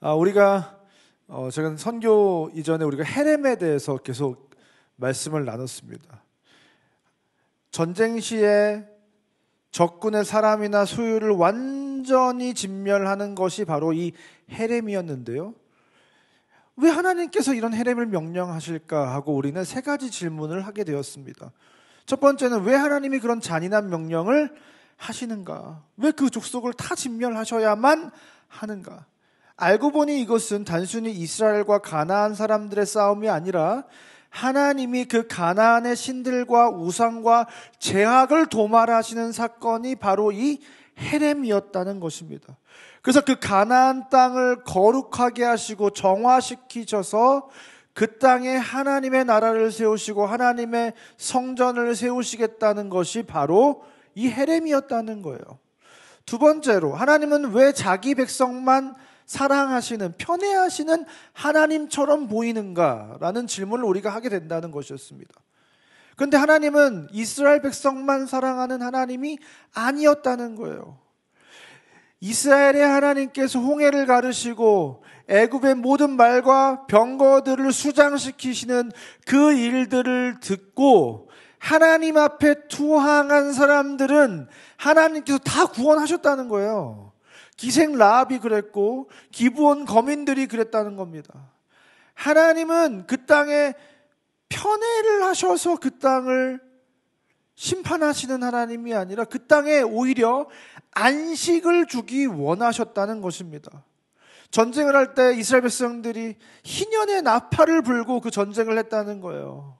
아, 우리가 어, 제가 선교 이전에 우리가 헤렘에 대해서 계속 말씀을 나눴습니다. 전쟁 시에 적군의 사람이나 수유를 완전히 진멸하는 것이 바로 이 헤렘이었는데요. 왜 하나님께서 이런 헤렘을 명령하실까 하고 우리는 세 가지 질문을 하게 되었습니다. 첫 번째는 왜 하나님이 그런 잔인한 명령을 하시는가? 왜 그 족속을 다 진멸하셔야만 하는가? 알고 보니 이것은 단순히 이스라엘과 가나안 사람들의 싸움이 아니라 하나님이 그 가나안의 신들과 우상과 제약을 도말하시는 사건이 바로 이 헤렘이었다는 것입니다. 그래서 그 가나안 땅을 거룩하게 하시고 정화시키셔서 그 땅에 하나님의 나라를 세우시고 하나님의 성전을 세우시겠다는 것이 바로 이 헤렘이었다는 거예요. 두 번째로 하나님은 왜 자기 백성만 사랑하시는, 편애하시는 하나님처럼 보이는가라는 질문을 우리가 하게 된다는 것이었습니다. 그데 하나님은 이스라엘 백성만 사랑하는 하나님이 아니었다는 거예요. 이스라엘의 하나님께서 홍해를 가르시고 애굽의 모든 말과 병거들을 수장시키시는 그 일들을 듣고 하나님 앞에 투항한 사람들은 하나님께서 다 구원하셨다는 거예요. 기생 라합이 그랬고 기부원 거민들이 그랬다는 겁니다. 하나님은 그 땅에 편애를 하셔서 그 땅을 심판하시는 하나님이 아니라 그 땅에 오히려 안식을 주기 원하셨다는 것입니다. 전쟁을 할 때 이스라엘 백성들이 희년의 나팔을 불고 그 전쟁을 했다는 거예요.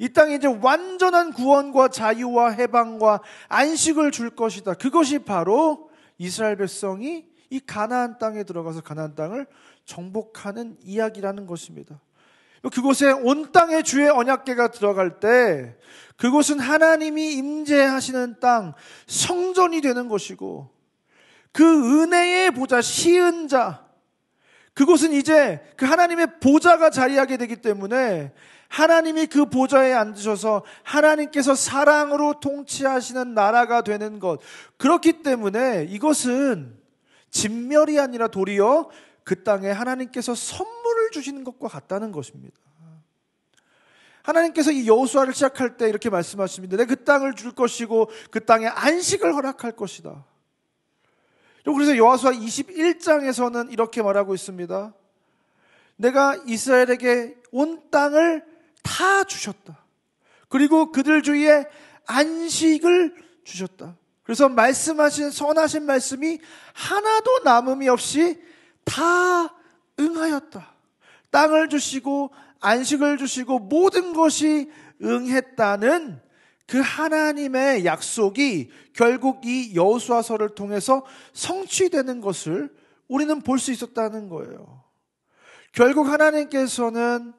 이 땅에 이제 완전한 구원과 자유와 해방과 안식을 줄 것이다. 그것이 바로 이스라엘 백성이 이 가나안 땅에 들어가서 가나안 땅을 정복하는 이야기라는 것입니다. 그곳에 온 땅의 주의 언약계가 들어갈 때 그곳은 하나님이 임재하시는 땅 성전이 되는 것이고 그 은혜의 보좌 시은자 그곳은 이제 그 하나님의 보좌가 자리하게 되기 때문에 하나님이 그 보좌에 앉으셔서 하나님께서 사랑으로 통치하시는 나라가 되는 것. 그렇기 때문에 이것은 진멸이 아니라 도리어 그 땅에 하나님께서 선물을 주시는 것과 같다는 것입니다. 하나님께서 이 여호수아를 시작할 때 이렇게 말씀하십니다. 내가 그 땅을 줄 것이고 그 땅에 안식을 허락할 것이다. 그래서 여호수아 21장에서는 이렇게 말하고 있습니다. 내가 이스라엘에게 온 땅을 다 주셨다. 그리고 그들 주위에 안식을 주셨다. 그래서 말씀하신 선하신 말씀이 하나도 남음이 없이 다 응하였다. 땅을 주시고 안식을 주시고 모든 것이 응했다는 그 하나님의 약속이 결국 이여수아서를 통해서 성취되는 것을 우리는 볼 수 있었다는 거예요. 결국 하나님께서는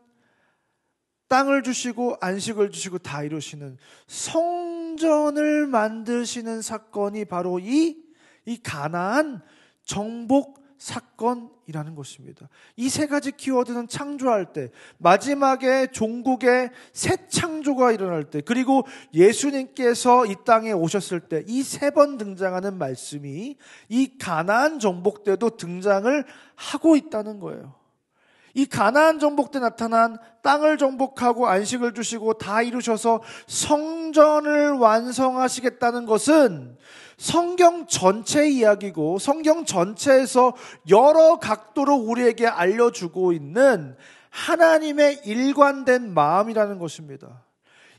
땅을 주시고 안식을 주시고 다 이루시는 성전을 만드시는 사건이 바로 이, 이 가나안 정복 사건이라는 것입니다. 이 세 가지 키워드는 창조할 때, 마지막에 종국의 새 창조가 일어날 때, 그리고 예수님께서 이 땅에 오셨을 때, 이 세 번 등장하는 말씀이 이 가나안 정복 때도 등장을 하고 있다는 거예요. 이 가나안 정복 때 나타난 땅을 정복하고 안식을 주시고 다 이루셔서 성전을 완성하시겠다는 것은 성경 전체 이야기고 성경 전체에서 여러 각도로 우리에게 알려주고 있는 하나님의 일관된 마음이라는 것입니다.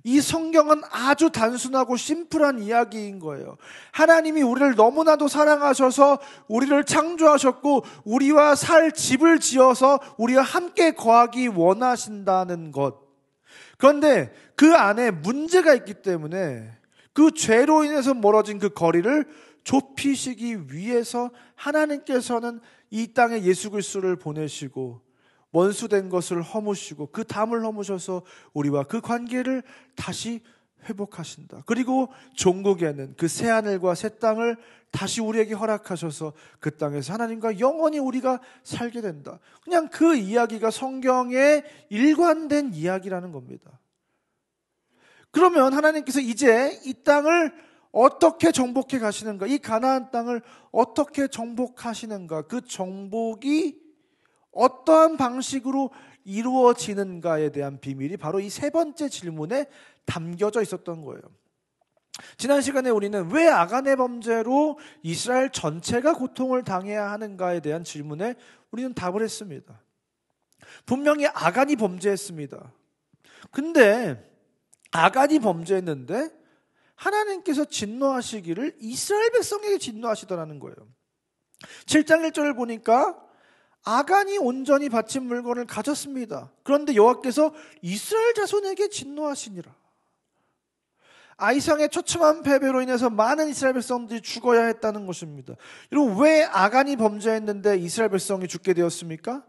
이 성경은 아주 단순하고 심플한 이야기인 거예요. 하나님이 우리를 너무나도 사랑하셔서 우리를 창조하셨고 우리와 살 집을 지어서 우리와 함께 거하기 원하신다는 것. 그런데 그 안에 문제가 있기 때문에 그 죄로 인해서 멀어진 그 거리를 좁히시기 위해서 하나님께서는 이 땅에 예수 그리스도를 보내시고 원수된 것을 허무시고 그 담을 허무셔서 우리와 그 관계를 다시 회복하신다. 그리고 종국에는 그새 하늘과 새 땅을 다시 우리에게 허락하셔서 그 땅에서 하나님과 영원히 우리가 살게 된다. 그냥 그 이야기가 성경에 일관된 이야기라는 겁니다. 그러면 하나님께서 이제 이 땅을 어떻게 정복해 가시는가? 이 가나안 땅을 어떻게 정복하시는가? 그 정복이 어떠한 방식으로 이루어지는가에 대한 비밀이 바로 이 세 번째 질문에 담겨져 있었던 거예요. 지난 시간에 우리는 왜 아간의 범죄로 이스라엘 전체가 고통을 당해야 하는가에 대한 질문에 우리는 답을 했습니다. 분명히 아간이 범죄했습니다. 근데 아간이 범죄했는데 하나님께서 진노하시기를 이스라엘 백성에게 진노하시더라는 거예요. 7장 1절을 보니까 아간이 온전히 바친 물건을 가졌습니다. 그런데 여호와께서 이스라엘 자손에게 진노하시니라. 아이상의 초참한 패배로 인해서 많은 이스라엘 백성들이 죽어야 했다는 것입니다. 여러분 왜 아간이 범죄했는데 이스라엘 백성이 죽게 되었습니까?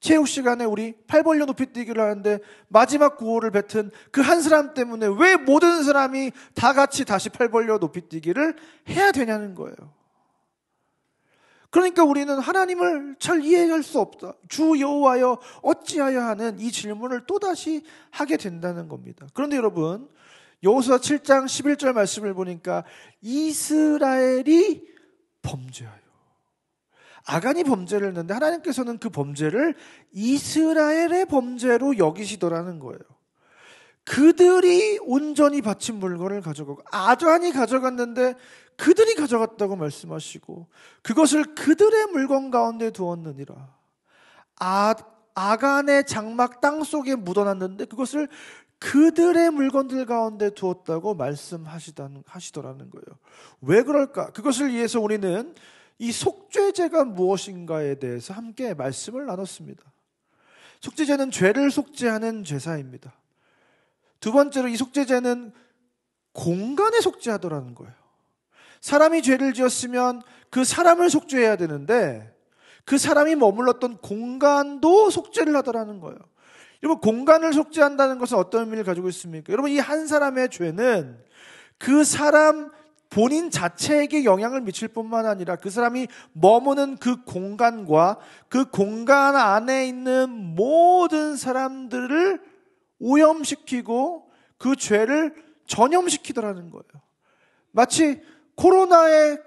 체육 시간에 우리 팔 벌려 높이 뛰기를 하는데 마지막 구호를 뱉은 그 한 사람 때문에 왜 모든 사람이 다 같이 다시 팔 벌려 높이 뛰기를 해야 되냐는 거예요. 그러니까 우리는 하나님을 잘 이해할 수 없다. 주 여호와여 어찌하여 하는 이 질문을 또다시 하게 된다는 겁니다. 그런데 여러분 여호수아 7장 11절 말씀을 보니까 이스라엘이 범죄하여 아간이 범죄를 했는데 하나님께서는 그 범죄를 이스라엘의 범죄로 여기시더라는 거예요. 그들이 온전히 바친 물건을 가져가고 아간이 가져갔는데 그들이 가져갔다고 말씀하시고 그것을 그들의 물건 가운데 두었느니라. 아, 아간의 장막 땅 속에 묻어놨는데 그것을 그들의 물건들 가운데 두었다고 말씀하시더라는 거예요. 왜 그럴까? 그것을 위해서 우리는 이 속죄제가 무엇인가에 대해서 함께 말씀을 나눴습니다. 속죄제는 죄를 속죄하는 죄사입니다두 번째로 이 속죄제는 공간에 속죄하더라는 거예요. 사람이 죄를 지었으면 그 사람을 속죄해야 되는데 그 사람이 머물렀던 공간도 속죄를 하더라는 거예요. 여러분, 공간을 속죄한다는 것은 어떤 의미를 가지고 있습니까? 여러분, 이 한 사람의 죄는 그 사람 본인 자체에게 영향을 미칠 뿐만 아니라 그 사람이 머무는 그 공간과 그 공간 안에 있는 모든 사람들을 오염시키고 그 죄를 전염시키더라는 거예요. 마치 코로나에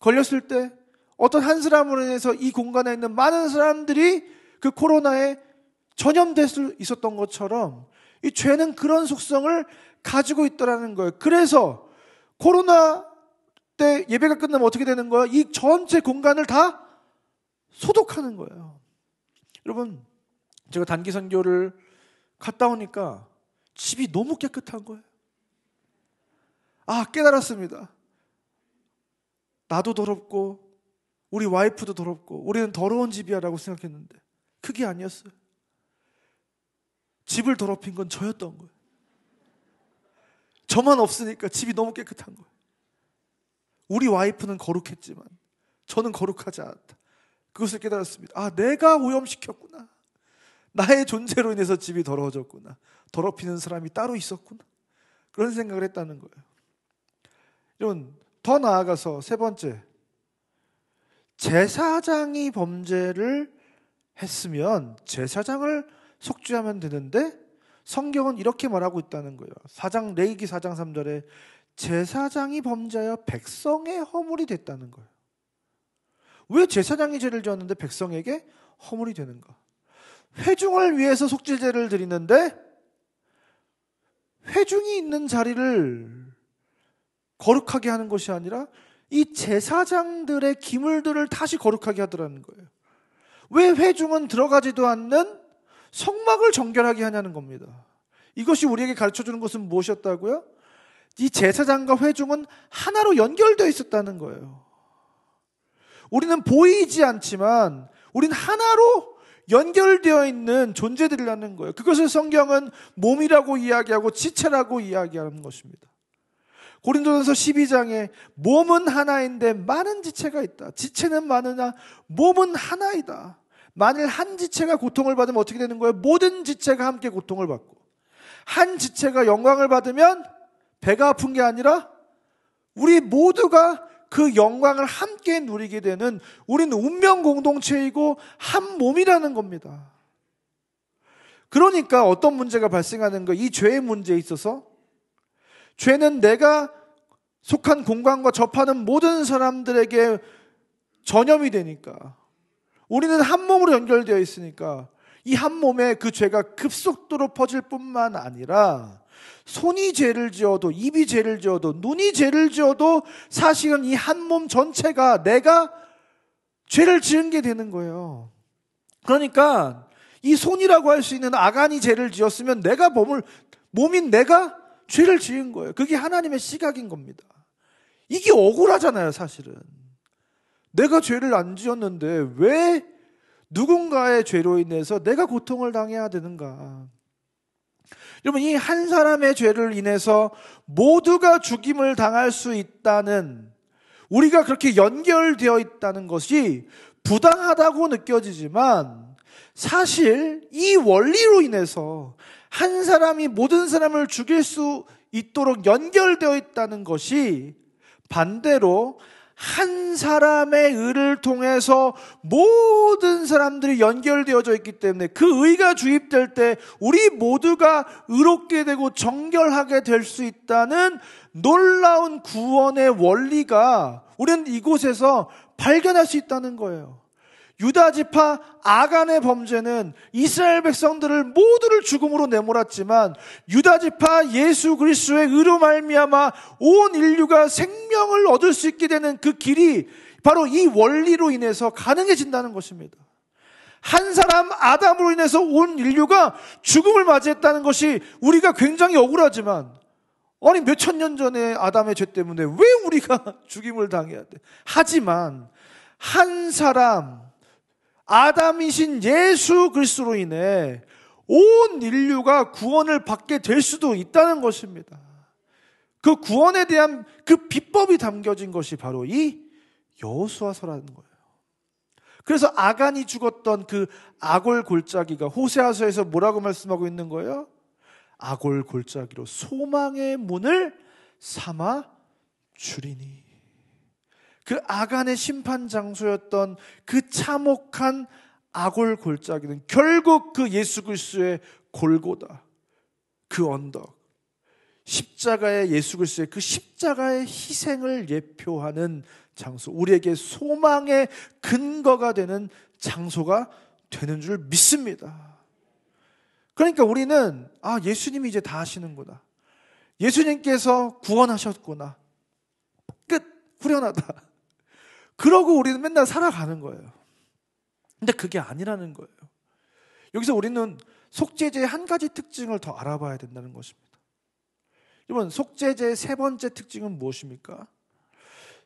걸렸을 때 어떤 한 사람으로 인해서 이 공간에 있는 많은 사람들이 그 코로나에 전염될 수 있었던 것처럼 이 죄는 그런 속성을 가지고 있더라는 거예요. 그래서 코로나 때 예배가 끝나면 어떻게 되는 거예요이 전체 공간을 다 소독하는 거예요. 여러분, 제가 단기 선교를 갔다 오니까 집이 너무 깨끗한 거예요. 아, 깨달았습니다. 나도 더럽고 우리 와이프도 더럽고 우리는 더러운 집이야라고 생각했는데 그게 아니었어요. 집을 더럽힌 건 저였던 거예요. 저만 없으니까 집이 너무 깨끗한 거예요. 우리 와이프는 거룩했지만 저는 거룩하지 않았다. 그것을 깨달았습니다. 아, 내가 오염시켰구나. 나의 존재로 인해서 집이 더러워졌구나. 더럽히는 사람이 따로 있었구나. 그런 생각을 했다는 거예요. 여러분, 더 나아가서 세 번째, 제사장이 범죄를 했으면 제사장을 속죄하면 되는데 성경은 이렇게 말하고 있다는 거예요. 사장 레이기 사장삼절에 제사장이 범죄하여 백성의 허물이 됐다는 거예요. 왜 제사장이 죄를 지었는데 백성에게 허물이 되는가? 회중을 위해서 속죄제를 드리는데 회중이 있는 자리를 거룩하게 하는 것이 아니라 이 제사장들의 기물들을 다시 거룩하게 하더라는 거예요. 왜 회중은 들어가지도 않는 성막을 정결하게 하냐는 겁니다. 이것이 우리에게 가르쳐 주는 것은 무엇이었다고요? 이 제사장과 회중은 하나로 연결되어 있었다는 거예요. 우리는 보이지 않지만 우린 하나로 연결되어 있는 존재들이라는 거예요. 그것을 성경은 몸이라고 이야기하고 지체라고 이야기하는 것입니다. 고린도전서 12장에 몸은 하나인데 많은 지체가 있다. 지체는 많으나 몸은 하나이다. 만일 한 지체가 고통을 받으면 어떻게 되는 거예요? 모든 지체가 함께 고통을 받고 한 지체가 영광을 받으면 배가 아픈 게 아니라 우리 모두가 그 영광을 함께 누리게 되는 우리는 운명 공동체이고 한 몸이라는 겁니다. 그러니까 어떤 문제가 발생하는 거, 이 죄의 문제에 있어서 죄는 내가 속한 공간과 접하는 모든 사람들에게 전염이 되니까 우리는 한 몸으로 연결되어 있으니까 이 한 몸에 그 죄가 급속도로 퍼질 뿐만 아니라 손이 죄를 지어도 입이 죄를 지어도 눈이 죄를 지어도 사실은 이 한 몸 전체가 내가 죄를 지은 게 되는 거예요. 그러니까 이 손이라고 할 수 있는 아간이 죄를 지었으면 내가 몸을 몸인 내가 죄를 지은 거예요. 그게 하나님의 시각인 겁니다. 이게 억울하잖아요, 사실은. 내가 죄를 안 지었는데 왜 누군가의 죄로 인해서 내가 고통을 당해야 되는가? 여러분, 이 한 사람의 죄를 인해서 모두가 죽임을 당할 수 있다는 우리가 그렇게 연결되어 있다는 것이 부당하다고 느껴지지만 사실 이 원리로 인해서 한 사람이 모든 사람을 죽일 수 있도록 연결되어 있다는 것이 반대로 한 사람의 의를 통해서 모든 사람들이 연결되어져 있기 때문에 그 의가 주입될 때 우리 모두가 의롭게 되고 정결하게 될 수 있다는 놀라운 구원의 원리가 우리는 이곳에서 발견할 수 있다는 거예요. 유다 지파 아간의 범죄는 이스라엘 백성들을 모두를 죽음으로 내몰았지만 유다 지파 예수 그리스도의 의로 말미암아 온 인류가 생명을 얻을 수 있게 되는 그 길이 바로 이 원리로 인해서 가능해진다는 것입니다. 한 사람 아담으로 인해서 온 인류가 죽음을 맞이했다는 것이 우리가 굉장히 억울하지만 아니 몇 천 년 전에 아담의 죄 때문에 왜 우리가 죽임을 당해야 돼? 하지만 한 사람 아담이신 예수 그리스도로 인해 온 인류가 구원을 받게 될 수도 있다는 것입니다. 그 구원에 대한 그 비법이 담겨진 것이 바로 이 여호수아서라는 거예요. 그래서 아간이 죽었던 그 아골 골짜기가 호세아서에서 뭐라고 말씀하고 있는 거예요? 아골 골짜기로 소망의 문을 삼아 주리니. 그 아간의 심판 장소였던 그 참혹한 아골 골짜기는 결국 그 예수 그리스도의 골고다. 그 언덕. 십자가의 예수 그리스도의 그 십자가의 희생을 예표하는 장소. 우리에게 소망의 근거가 되는 장소가 되는 줄 믿습니다. 그러니까 우리는 아, 예수님이 이제 다 하시는구나. 예수님께서 구원하셨구나. 끝. 후련하다. 그러고 우리는 맨날 살아가는 거예요. 근데 그게 아니라는 거예요. 여기서 우리는 속죄제의 한 가지 특징을 더 알아봐야 된다는 것입니다. 이분 속죄제의 세 번째 특징은 무엇입니까?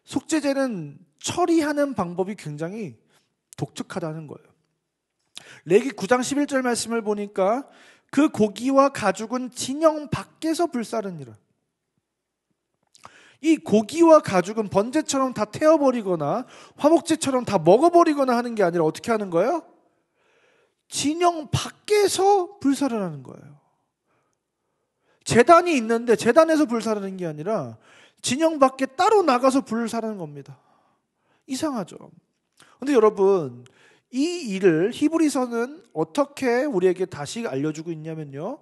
속죄제는 처리하는 방법이 굉장히 독특하다는 거예요. 레기 9장 11절 말씀을 보니까 그 고기와 가죽은 진영 밖에서 불사르니라. 이 고기와 가죽은 번제처럼 다 태워버리거나 화목제처럼 다 먹어버리거나 하는 게 아니라 어떻게 하는 거예요? 진영 밖에서 불사를 하는 거예요. 재단이 있는데 재단에서 불사르는 게 아니라 진영 밖에 따로 나가서 불사르는 겁니다. 이상하죠. 근데 여러분, 이 일을 히브리서는 어떻게 우리에게 다시 알려주고 있냐면요.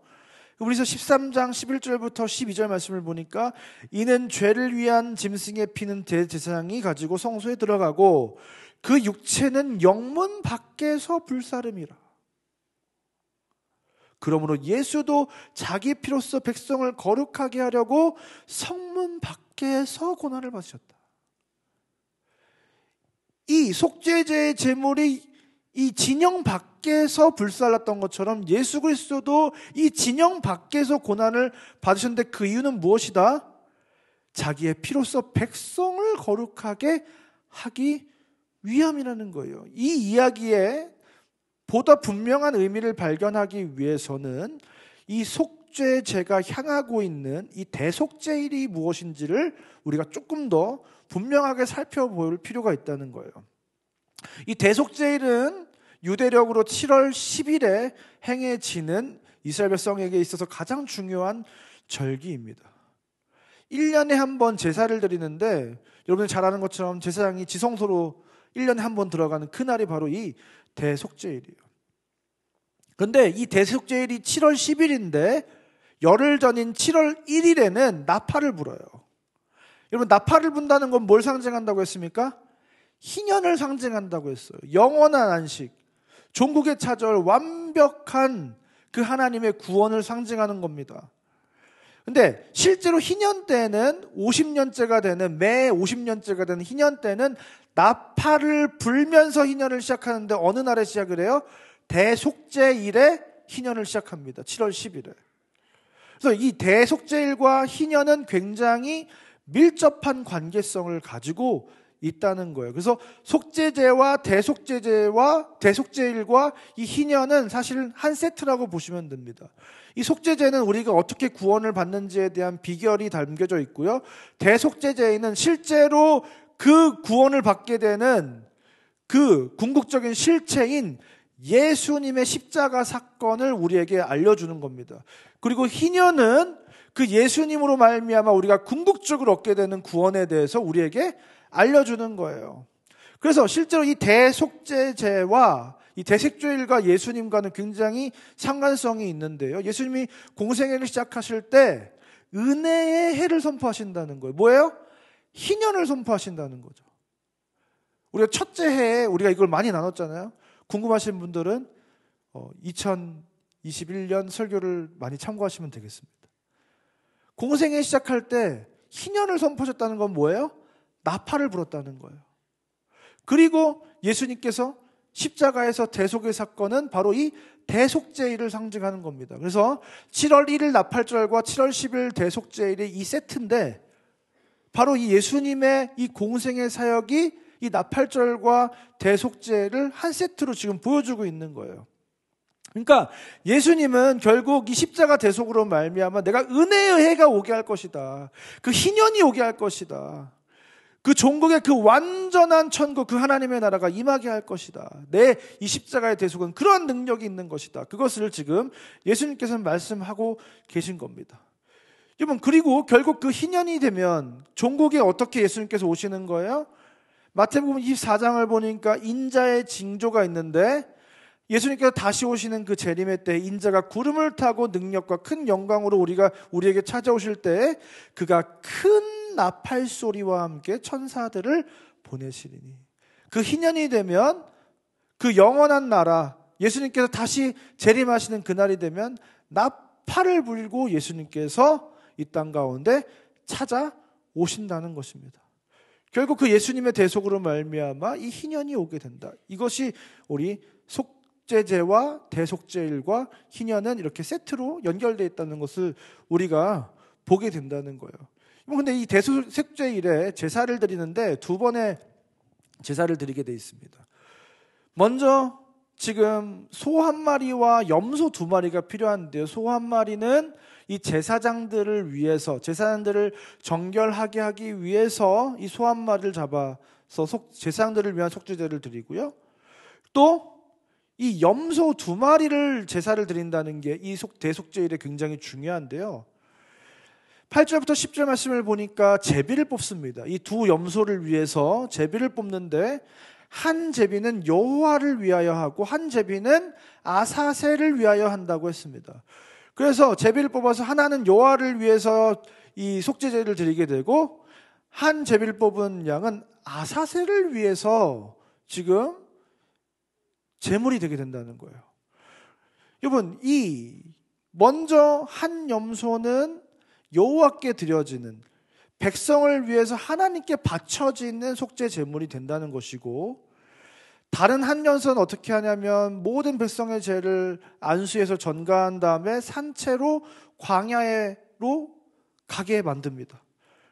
우리서 13장 11절부터 12절 말씀을 보니까 이는 죄를 위한 짐승의 피는 대제사장이 가지고 성소에 들어가고 그 육체는 영문 밖에서 불사름이라. 그러므로 예수도 자기 피로서 백성을 거룩하게 하려고 성문 밖에서 고난을 받으셨다. 이 속죄제의 제물이 이 진영 밖에서 불살랐던 것처럼 예수 그리스도도 이 진영 밖에서 고난을 받으셨는데 그 이유는 무엇이다? 자기의 피로서 백성을 거룩하게 하기 위함이라는 거예요. 이 이야기에 보다 분명한 의미를 발견하기 위해서는 이 속죄 제가 향하고 있는 이 대속죄일이 무엇인지를 우리가 조금 더 분명하게 살펴볼 필요가 있다는 거예요. 이 대속죄일은 유대력으로 7월 10일에 행해지는 이스라엘 백성에게 있어서 가장 중요한 절기입니다. 1년에 한 번 제사를 드리는데 여러분들 잘 아는 것처럼 제사장이 지성소로 1년에 한 번 들어가는 그날이 바로 이 대속제일이에요. 그런데이 대속제일이 7월 10일인데 열흘 전인 7월 1일에는 나팔을 불어요. 여러분 나팔을 분다는 건 뭘 상징한다고 했습니까? 희년을 상징한다고 했어요. 영원한 안식. 종국의 차절 완벽한 그 하나님의 구원을 상징하는 겁니다. 근데 실제로 희년 때는 50년째가 되는 매 50년째가 되는 희년 때는 나팔을 불면서 희년을 시작하는데 어느 날에 시작을 해요? 대속제일에 희년을 시작합니다. 7월 10일에. 그래서 이 대속제일과 희년은 굉장히 밀접한 관계성을 가지고 있다는 거예요. 그래서 속죄제와 대속죄제와 대속죄일과 이 희년은 사실 한 세트라고 보시면 됩니다. 이 속죄제는 우리가 어떻게 구원을 받는지에 대한 비결이 담겨져 있고요. 대속죄제에는 실제로 그 구원을 받게 되는 그 궁극적인 실체인 예수님의 십자가 사건을 우리에게 알려주는 겁니다. 그리고 희년은 그 예수님으로 말미암아 우리가 궁극적으로 얻게 되는 구원에 대해서 우리에게 알려주는 거예요. 그래서 실제로 이 대속죄제와 이 대색조일과 예수님과는 굉장히 상관성이 있는데요. 예수님이 공생애를 시작하실 때 은혜의 해를 선포하신다는 거예요. 뭐예요? 희년을 선포하신다는 거죠. 우리가 첫째 해에 우리가 이걸 많이 나눴잖아요. 궁금하신 분들은 2021년 어, 설교를 많이 참고하시면 되겠습니다. 공생애 시작할 때 희년을 선포하셨다는 건 뭐예요? 나팔을 불었다는 거예요. 그리고 예수님께서 십자가에서 대속의 사건은 바로 이 대속제일을 상징하는 겁니다. 그래서 7월 1일 나팔절과 7월 10일 대속제일의 이 세트인데 바로 이 예수님의 이 공생의 사역이 이 나팔절과 대속제를 한 세트로 지금 보여주고 있는 거예요. 그러니까 예수님은 결국 이 십자가 대속으로 말미암아 내가 은혜의 해가 오게 할 것이다. 그 희년이 오게 할 것이다. 그 종국의 그 완전한 천국, 그 하나님의 나라가 임하게 할 것이다. 내 이 십자가의 대속은 그런 능력이 있는 것이다. 그것을 지금 예수님께서는 말씀하고 계신 겁니다. 여러분, 그리고 결국 그 희년이 되면 종국에 어떻게 예수님께서 오시는 거예요? 마태복음 24장을 보니까 인자의 징조가 있는데 예수님께서 다시 오시는 그 재림의 때 인자가 구름을 타고 능력과 큰 영광으로 우리가 우리에게 찾아오실 때 그가 큰 나팔 소리와 함께 천사들을 보내시리니 그 희년이 되면 그 영원한 나라 예수님께서 다시 재림하시는 그날이 되면 나팔을 불고 예수님께서 이 땅 가운데 찾아오신다는 것입니다. 결국 그 예수님의 대속으로 말미암아 이 희년이 오게 된다. 이것이 우리 속 속죄제와 대속죄일과 희년은 이렇게 세트로 연결되어 있다는 것을 우리가 보게 된다는 거예요. 그런데이 뭐 대속죄일에 제사를 드리는데 두 번의 제사를 드리게 되어 있습니다. 먼저 지금 소 한 마리와 염소 두 마리가 필요한데요. 소 한 마리는 이 제사장들을 위해서 제사장들을 정결하게 하기 위해서 이 소 한 마리를 잡아서 속, 제사장들을 위한 속죄제를 드리고요. 또이 염소 두 마리를 제사를 드린다는 게 이 대속제일에 굉장히 중요한데요. 8절부터 10절 말씀을 보니까 제비를 뽑습니다. 이 두 염소를 위해서 제비를 뽑는데 한 제비는 여호와를 위하여 하고 한 제비는 아사세를 위하여 한다고 했습니다. 그래서 제비를 뽑아서 하나는 여호와를 위해서 이 속죄제를 드리게 되고 한 제비를 뽑은 양은 아사세를 위해서 지금 재물이 되게 된다는 거예요. 여러분, 이 먼저 한 염소는 여호와께 드려지는 백성을 위해서 하나님께 바쳐지는 속죄 제물이 된다는 것이고 다른 한 연서는 어떻게 하냐면 모든 백성의 죄를 안수해서 전가한 다음에 산채로 광야로 가게 만듭니다.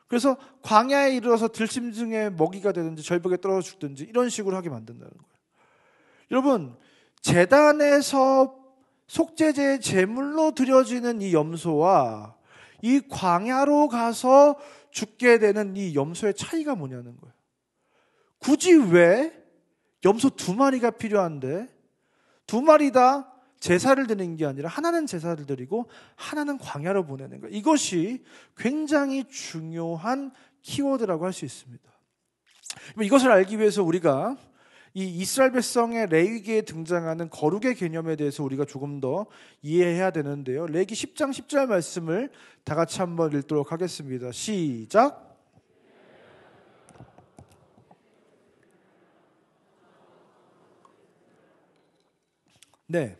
그래서 광야에 이르러서 들짐승의 먹이가 되든지 절벽에 떨어져 죽든지 이런 식으로 하게 만든다는 거예요. 여러분 재단에서 속죄제 제물로 드려지는 이 염소와 이 광야로 가서 죽게 되는 이 염소의 차이가 뭐냐는 거예요. 굳이 왜 염소 두 마리가 필요한데 두 마리 다 제사를 드는게 아니라 하나는 제사를 드리고 하나는 광야로 보내는 거 이것이 굉장히 중요한 키워드라고 할 수 있습니다. 이것을 알기 위해서 우리가 이 이스라엘 백성의 레위기에 등장하는 거룩의 개념에 대해서 우리가 조금 더 이해해야 되는데요. 레기 10장 10절 말씀을 다 같이 한번 읽도록 하겠습니다. 시작. 네.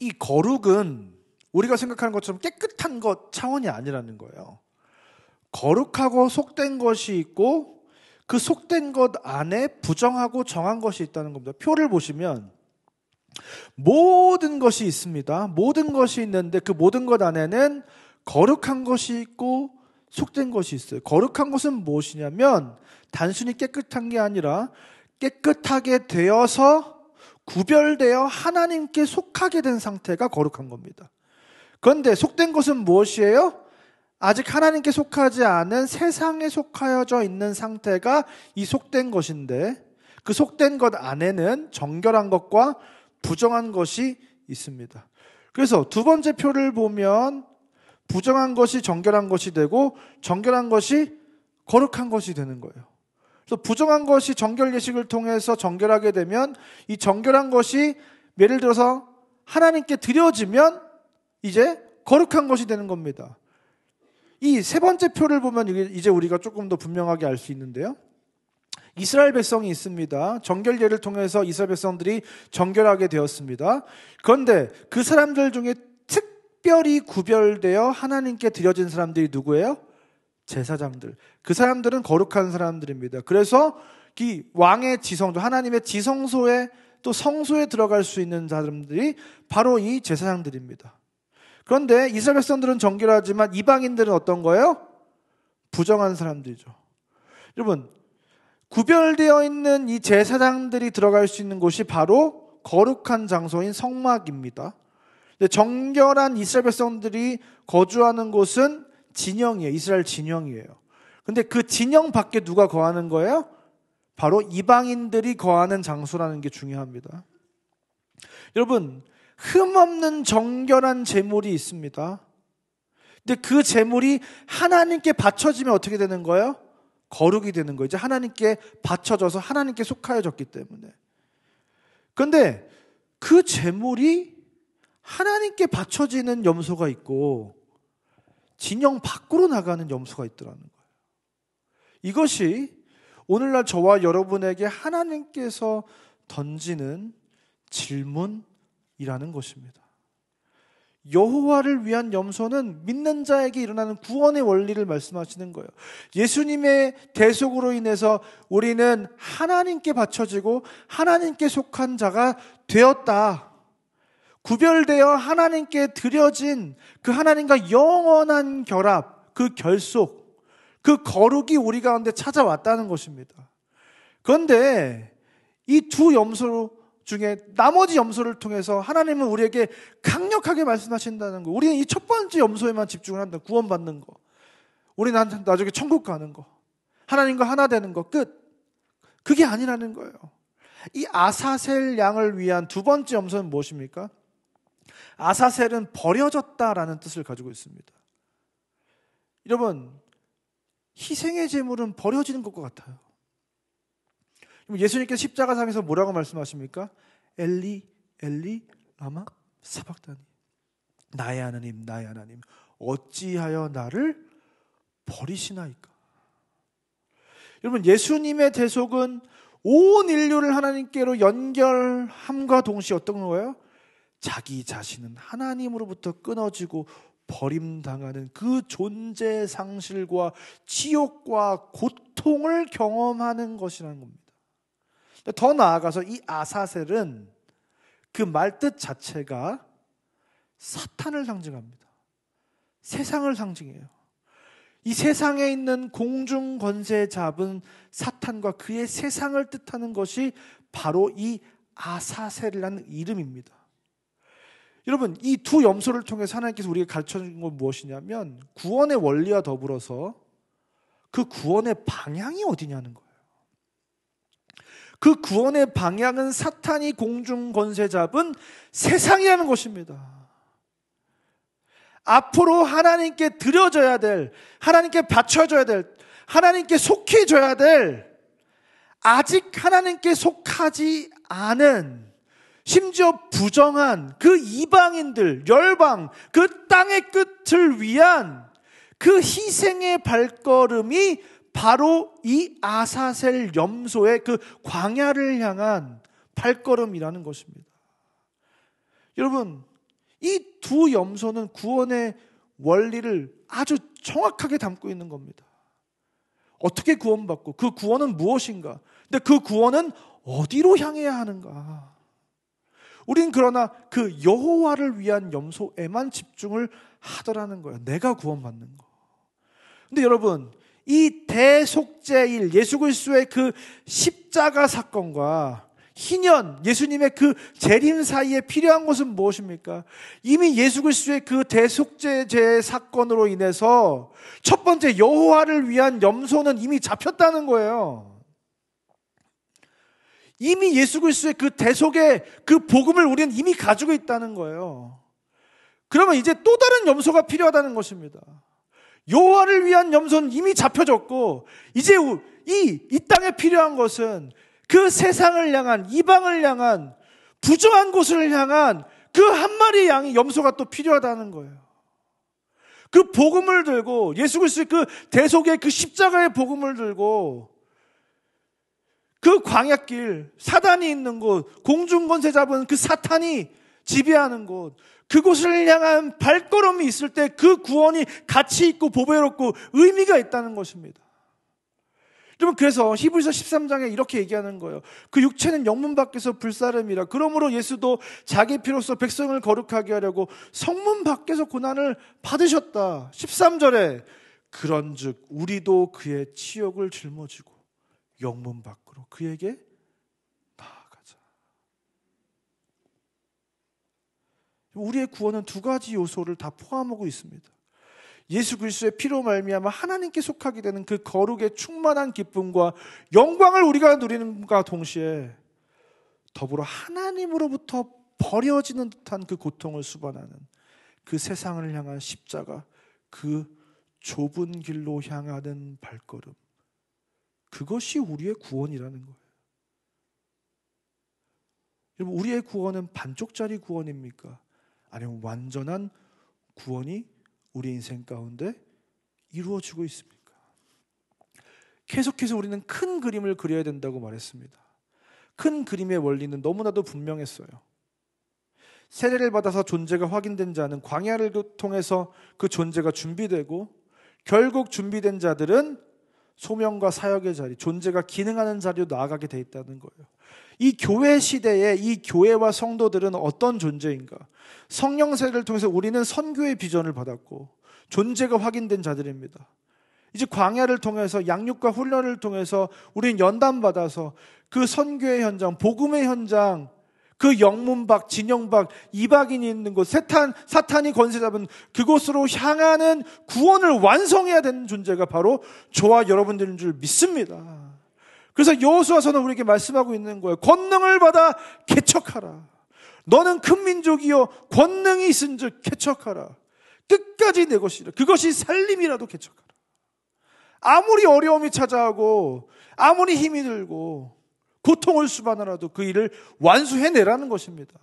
이 거룩은 우리가 생각하는 것처럼 깨끗한 것 차원이 아니라는 거예요. 거룩하고 속된 것이 있고 그 속된 것 안에 부정하고 정한 것이 있다는 겁니다. 표를 보시면 모든 것이 있습니다. 모든 것이 있는데 그 모든 것 안에는 거룩한 것이 있고 속된 것이 있어요. 거룩한 것은 무엇이냐면 단순히 깨끗한 게 아니라 깨끗하게 되어서 구별되어 하나님께 속하게 된 상태가 거룩한 겁니다. 그런데 속된 것은 무엇이에요? 아직 하나님께 속하지 않은 세상에 속하여져 있는 상태가 이 속된 것인데 그 속된 것 안에는 정결한 것과 부정한 것이 있습니다. 그래서 두 번째 표를 보면 부정한 것이 정결한 것이 되고 정결한 것이 거룩한 것이 되는 거예요. 그래서 부정한 것이 정결 예식을 통해서 정결하게 되면 이 정결한 것이 예를 들어서 하나님께 드려지면 이제 거룩한 것이 되는 겁니다. 이세 번째 표를 보면 이제 우리가 조금 더 분명하게 알 수 있는데요. 이스라엘 백성이 있습니다. 정결례를 통해서 이스라엘 백성들이 정결하게 되었습니다. 그런데 그 사람들 중에 특별히 구별되어 하나님께 드려진 사람들이 누구예요? 제사장들. 그 사람들은 거룩한 사람들입니다. 그래서 이 왕의 지성소, 하나님의 지성소에 또 성소에 들어갈 수 있는 사람들이 바로 이 제사장들입니다. 그런데 이스라엘 백성들은 정결 하지만 이방인들은 어떤 거예요? 부정한 사람들이죠. 여러분, 구별되어 있는 이 제사장들이 들어갈 수 있는 곳이 바로 거룩한 장소인 성막입니다. 근데 정결한 이스라엘 백성들이 거주하는 곳은 진영이에요. 이스라엘 진영이에요. 근데 그 진영 밖에 누가 거하는 거예요? 바로 이방인들이 거하는 장소라는 게 중요합니다. 여러분, 흠없는 정결한 재물이 있습니다. 근데 그 재물이 하나님께 바쳐지면 어떻게 되는 거예요? 거룩이 되는 거예요. 이제 하나님께 바쳐져서 하나님께 속하여졌기 때문에. 그런데 그 재물이 하나님께 바쳐지는 염소가 있고 진영 밖으로 나가는 염소가 있더라는 거예요. 이것이 오늘날 저와 여러분에게 하나님께서 던지는 질문 일하는 것입니다. 여호와를 위한 염소는 믿는 자에게 일어나는 구원의 원리를 말씀하시는 거예요. 예수님의 대속으로 인해서 우리는 하나님께 바쳐지고 하나님께 속한 자가 되었다. 구별되어 하나님께 드려진 그 하나님과 영원한 결합, 그 결속, 그 거룩이 우리 가운데 찾아왔다는 것입니다. 그런데 이 두 염소로 중에 나머지 염소를 통해서 하나님은 우리에게 강력하게 말씀하신다는 거. 우리는 이 첫 번째 염소에만 집중을 한다. 구원받는 거. 우리는 나중에 천국 가는 거. 하나님과 하나 되는 거. 끝. 그게 아니라는 거예요. 이 아사셀 양을 위한 두 번째 염소는 무엇입니까? 아사셀은 버려졌다라는 뜻을 가지고 있습니다. 여러분, 희생의 재물은 버려지는 것과 같아요. 예수님께서 십자가상에서 뭐라고 말씀하십니까? 엘리, 엘리, 라마, 사박다니. 나의 하나님, 나의 하나님. 어찌하여 나를 버리시나이까? 여러분, 예수님의 대속은 온 인류를 하나님께로 연결함과 동시에 어떤 거예요? 자기 자신은 하나님으로부터 끊어지고 버림당하는 그 존재 상실과 치욕과 고통을 경험하는 것이라는 겁니다. 더 나아가서 이 아사셀은 그 말뜻 자체가 사탄을 상징합니다. 세상을 상징해요. 이 세상에 있는 공중 권세 잡은 사탄과 그의 세상을 뜻하는 것이 바로 이 아사셀이라는 이름입니다. 여러분, 이 두 염소를 통해서 하나님께서 우리에게 가르쳐 준 건 무엇이냐면 구원의 원리와 더불어서 그 구원의 방향이 어디냐는 거예요. 그 구원의 방향은 사탄이 공중 권세 잡은 세상이라는 것입니다. 앞으로 하나님께 드려져야 될, 하나님께 바쳐져야 될, 하나님께 속해져야 될, 아직 하나님께 속하지 않은, 심지어 부정한 그 이방인들, 열방, 그 땅의 끝을 위한 그 희생의 발걸음이 바로 이 아사셀 염소의 그 광야를 향한 발걸음이라는 것입니다. 여러분, 이 두 염소는 구원의 원리를 아주 정확하게 담고 있는 겁니다. 어떻게 구원받고 그 구원은 무엇인가? 근데 그 구원은 어디로 향해야 하는가? 우린 그러나 그 여호와를 위한 염소에만 집중을 하더라는 거예요. 내가 구원받는 거. 근데 여러분, 이 대속제일 예수 그리스도의 그 십자가 사건과 희년 예수님의 그 재림 사이에 필요한 것은 무엇입니까? 이미 예수 그리스도의 그 대속제제 사건으로 인해서 첫 번째 여호와를 위한 염소는 이미 잡혔다는 거예요. 이미 예수 그리스도의 그 대속의 그 복음을 우리는 이미 가지고 있다는 거예요. 그러면 이제 또 다른 염소가 필요하다는 것입니다. 요호를 위한 염소는 이미 잡혀졌고 이제 이 이 땅에 필요한 것은 그 세상을 향한 이방을 향한 부정한 곳을 향한 그 한 마리 양이 염소가 또 필요하다는 거예요. 그 복음을 들고 예수 그리스도의 그 대속의 그 십자가의 복음을 들고 그 광약길 사단이 있는 곳 공중 권세 잡은 그 사탄이 지배하는 곳 그곳을 향한 발걸음이 있을 때 그 구원이 가치 있고 보배롭고 의미가 있다는 것입니다. 여러분 그래서 히브리서 13장에 이렇게 얘기하는 거예요. 그 육체는 영문 밖에서 불사름이라. 그러므로 예수도 자기 피로서 백성을 거룩하게 하려고 성문 밖에서 고난을 받으셨다. 13절에 그런즉 우리도 그의 치욕을 짊어지고 영문 밖으로 그에게 우리의 구원은 두 가지 요소를 다 포함하고 있습니다. 예수 그리스도의 피로 말미암아 하나님께 속하게 되는 그 거룩의 충만한 기쁨과 영광을 우리가 누리는가 동시에 더불어 하나님으로부터 버려지는 듯한 그 고통을 수반하는 그 세상을 향한 십자가 그 좁은 길로 향하는 발걸음 그것이 우리의 구원이라는 거예요. 여러분 우리의 구원은 반쪽짜리 구원입니까? 아니면 완전한 구원이 우리 인생 가운데 이루어지고 있습니까? 계속해서 우리는 큰 그림을 그려야 된다고 말했습니다. 큰 그림의 원리는 너무나도 분명했어요. 세례를 받아서 존재가 확인된 자는 광야를 통해서 그 존재가 준비되고 결국 준비된 자들은 소명과 사역의 자리, 존재가 기능하는 자리로 나아가게 돼 있다는 거예요. 이 교회 시대에 이 교회와 성도들은 어떤 존재인가? 성령세를 통해서 우리는 선교의 비전을 받았고 존재가 확인된 자들입니다. 이제 광야를 통해서 양육과 훈련을 통해서 우리는 연단 받아서 그 선교의 현장, 복음의 현장, 그 영문박, 진영박, 이박인이 있는 곳, 세탄, 사탄이 권세 잡은 그곳으로 향하는 구원을 완성해야 되는 존재가 바로 저와 여러분들인 줄 믿습니다. 그래서 여호수아서는 우리에게 말씀하고 있는 거예요. 권능을 받아 개척하라. 너는 큰 민족이요 권능이 있은즉 개척하라. 끝까지 내 것이라. 그것이 살림이라도 개척하라. 아무리 어려움이 찾아오고 아무리 힘이 들고 고통을 수반하라도 그 일을 완수해내라는 것입니다.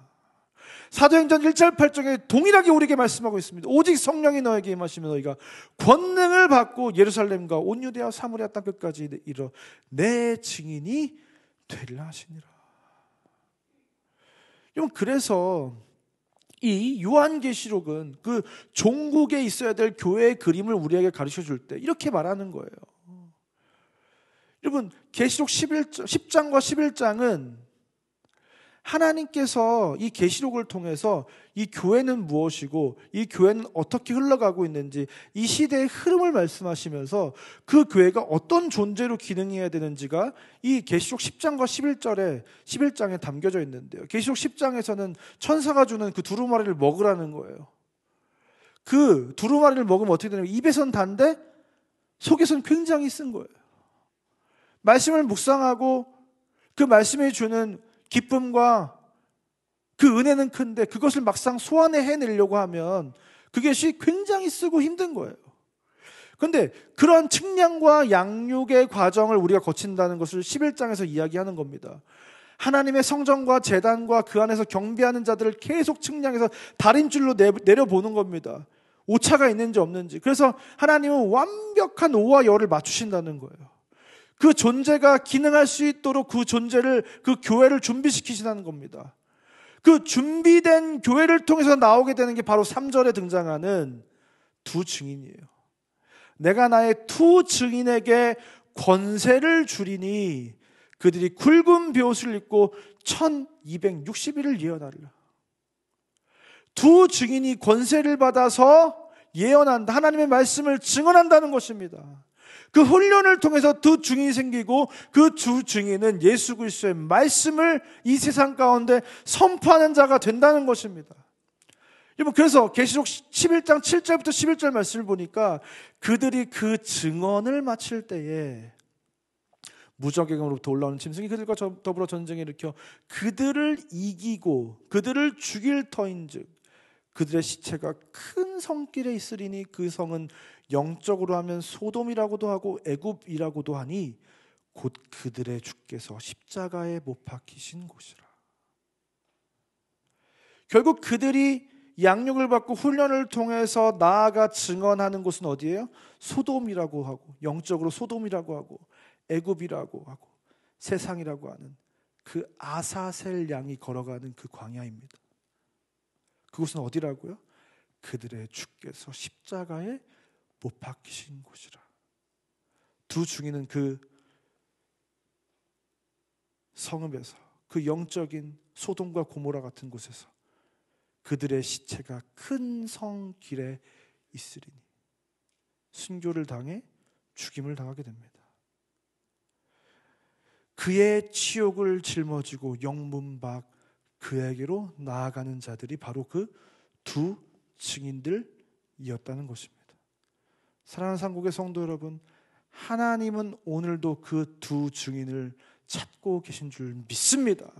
사도행전 1절 8절에 동일하게 우리에게 말씀하고 있습니다. 오직 성령이 너에게 임하시면 너희가 권능을 받고 예루살렘과 온 유대와 사무리아 땅 끝까지 이르내 증인이 되리라 하시니라. 여러분 그래서 이 요한계시록은 그 종국에 있어야 될 교회의 그림을 우리에게 가르쳐 줄 때 이렇게 말하는 거예요. 여러분 계시록 1 0장과 11장은 하나님께서 이 계시록을 통해서 이 교회는 무엇이고 이 교회는 어떻게 흘러가고 있는지 이 시대의 흐름을 말씀하시면서 그 교회가 어떤 존재로 기능해야 되는지가 이 계시록 10장과 11절에 11장에 담겨져 있는데요. 계시록 10장에서는 천사가 주는 그 두루마리를 먹으라는 거예요. 그 두루마리를 먹으면 어떻게 되냐면 입에선 단데 속에선 굉장히 쓴 거예요. 말씀을 묵상하고 그 말씀이 주는 기쁨과 그 은혜는 큰데 그것을 막상 소환해 해내려고 하면 그게 굉장히 쓰고 힘든 거예요. 근데 그런 측량과 양육의 과정을 우리가 거친다는 것을 11장에서 이야기하는 겁니다. 하나님의 성전과 재단과 그 안에서 경비하는 자들을 계속 측량해서 다림줄로 내려보는 겁니다. 오차가 있는지 없는지. 그래서 하나님은 완벽한 오와 열을 맞추신다는 거예요. 그 존재가 기능할 수 있도록 그 존재를, 그 교회를 준비시키시다는 겁니다. 그 준비된 교회를 통해서 나오게 되는 게 바로 3절에 등장하는 두 증인이에요. 내가 나의 두 증인에게 권세를 주리니 그들이 굵은 벼옷을 입고 1260일을 예언하리라. 두 증인이 권세를 받아서 예언한다. 하나님의 말씀을 증언한다는 것입니다. 그 훈련을 통해서 두 중이 생기고 그 두증이는 예수 그리스도의 말씀을 이 세상 가운데 선포하는 자가 된다는 것입니다. 여러분 그래서 계시록 11장 7절부터 11절 말씀을 보니까 그들이 그 증언을 마칠 때에 무적의경게로부터 올라오는 짐승이 그들과 더불어 전쟁에 일으켜 그들을 이기고 그들을 죽일 터인즉 그들의 시체가 큰 성길에 있으리니 그 성은 영적으로 하면 소돔이라고도 하고 애굽이라고도 하니 곧 그들의 주께서 십자가에 못 박히신 곳이라. 결국 그들이 양육을 받고 훈련을 통해서 나아가 증언하는 곳은 어디예요? 소돔이라고 하고 영적으로 소돔이라고 하고 애굽이라고 하고 세상이라고 하는 그 아사셀 양이 걸어가는 그 광야입니다. 그곳은 어디라고요? 그들의 주께서 십자가에 못 박히신 곳이라. 두 중인은 그 성읍에서 그 영적인 소돔과 고모라 같은 곳에서 그들의 시체가 큰 성길에 있으리니 순교를 당해 죽임을 당하게 됩니다. 그의 치욕을 짊어지고 영문박 그에게로 나아가는 자들이 바로 그 두 증인들이었다는 것입니다. 사랑하는 삼국의 성도 여러분, 하나님은 오늘도 그 두 증인을 찾고 계신 줄 믿습니다.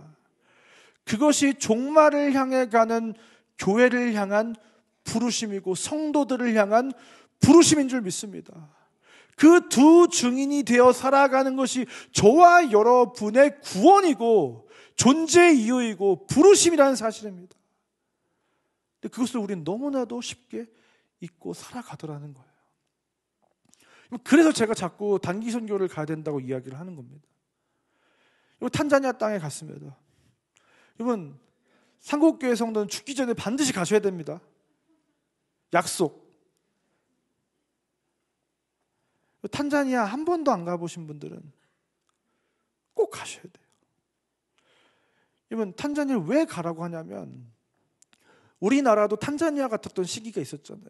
그것이 종말을 향해 가는 교회를 향한 부르심이고 성도들을 향한 부르심인 줄 믿습니다. 그 두 증인이 되어 살아가는 것이 저와 여러분의 구원이고 존재의 이유이고 부르심이라는 사실입니다. 근데 그것을 우리는 너무나도 쉽게 잊고 살아가더라는 거예요. 그래서 제가 자꾸 단기 선교를 가야 된다고 이야기를 하는 겁니다. 탄자니아 땅에 갔습니다. 여러분, 삼국교회 성도는 죽기 전에 반드시 가셔야 됩니다. 약속. 탄자니아 한 번도 안 가보신 분들은 꼭 가셔야 돼요. 여러분 탄자니아를 왜 가라고 하냐면 우리나라도 탄자니아 같았던 시기가 있었잖아요.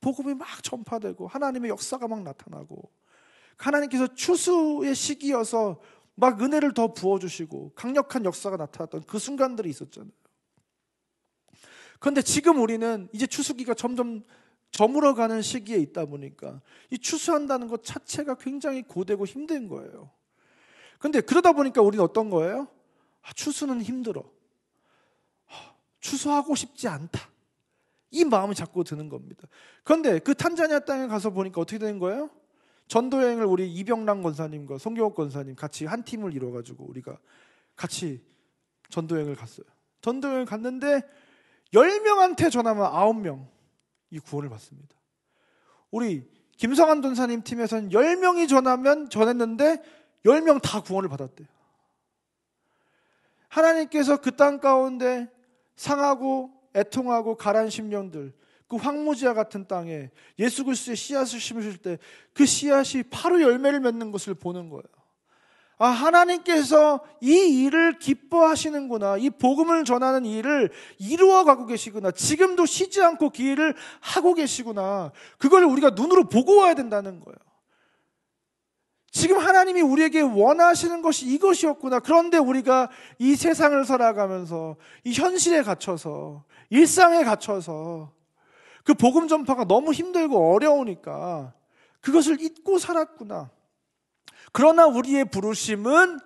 복음이 막 전파되고 하나님의 역사가 막 나타나고 하나님께서 추수의 시기여서 막 은혜를 더 부어주시고 강력한 역사가 나타났던 그 순간들이 있었잖아요. 그런데 지금 우리는 이제 추수기가 점점 저물어가는 시기에 있다 보니까 이 추수한다는 것 자체가 굉장히 고되고 힘든 거예요. 근데 그러다 보니까 우리는 어떤 거예요? 아, 추수는 힘들어. 아, 추수하고 싶지 않다. 이 마음이 자꾸 드는 겁니다. 그런데 그 탄자니아 땅에 가서 보니까 어떻게 된 거예요? 전도 여행을 우리 이병랑 권사님과 송경옥 권사님 같이 한 팀을 이뤄 가지고 우리가 같이 전도 여행을 갔어요. 전도 여행 을 갔는데 10명한테 전하면 9명이 구원을 받습니다. 우리 김성환 전사님 팀에서는 10명이 전하면 전했는데 10명 다 구원을 받았대요. 하나님께서 그 땅 가운데 상하고 애통하고 가란 심령들 그 황무지와 같은 땅에 예수 그리스도의 씨앗을 심으실 때 그 씨앗이 바로 열매를 맺는 것을 보는 거예요. 아, 하나님께서 이 일을 기뻐하시는구나. 이 복음을 전하는 일을 이루어 가고 계시구나. 지금도 쉬지 않고 그 일을 하고 계시구나. 그걸 우리가 눈으로 보고 와야 된다는 거예요. 지금 하나님이 우리에게 원하시는 것이 이것이었구나. 그런데 우리가 이 세상을 살아가면서 이 현실에 갇혀서 일상에 갇혀서 그 복음 전파가 너무 힘들고 어려우니까 그것을 잊고 살았구나. 그러나 우리의 부르심은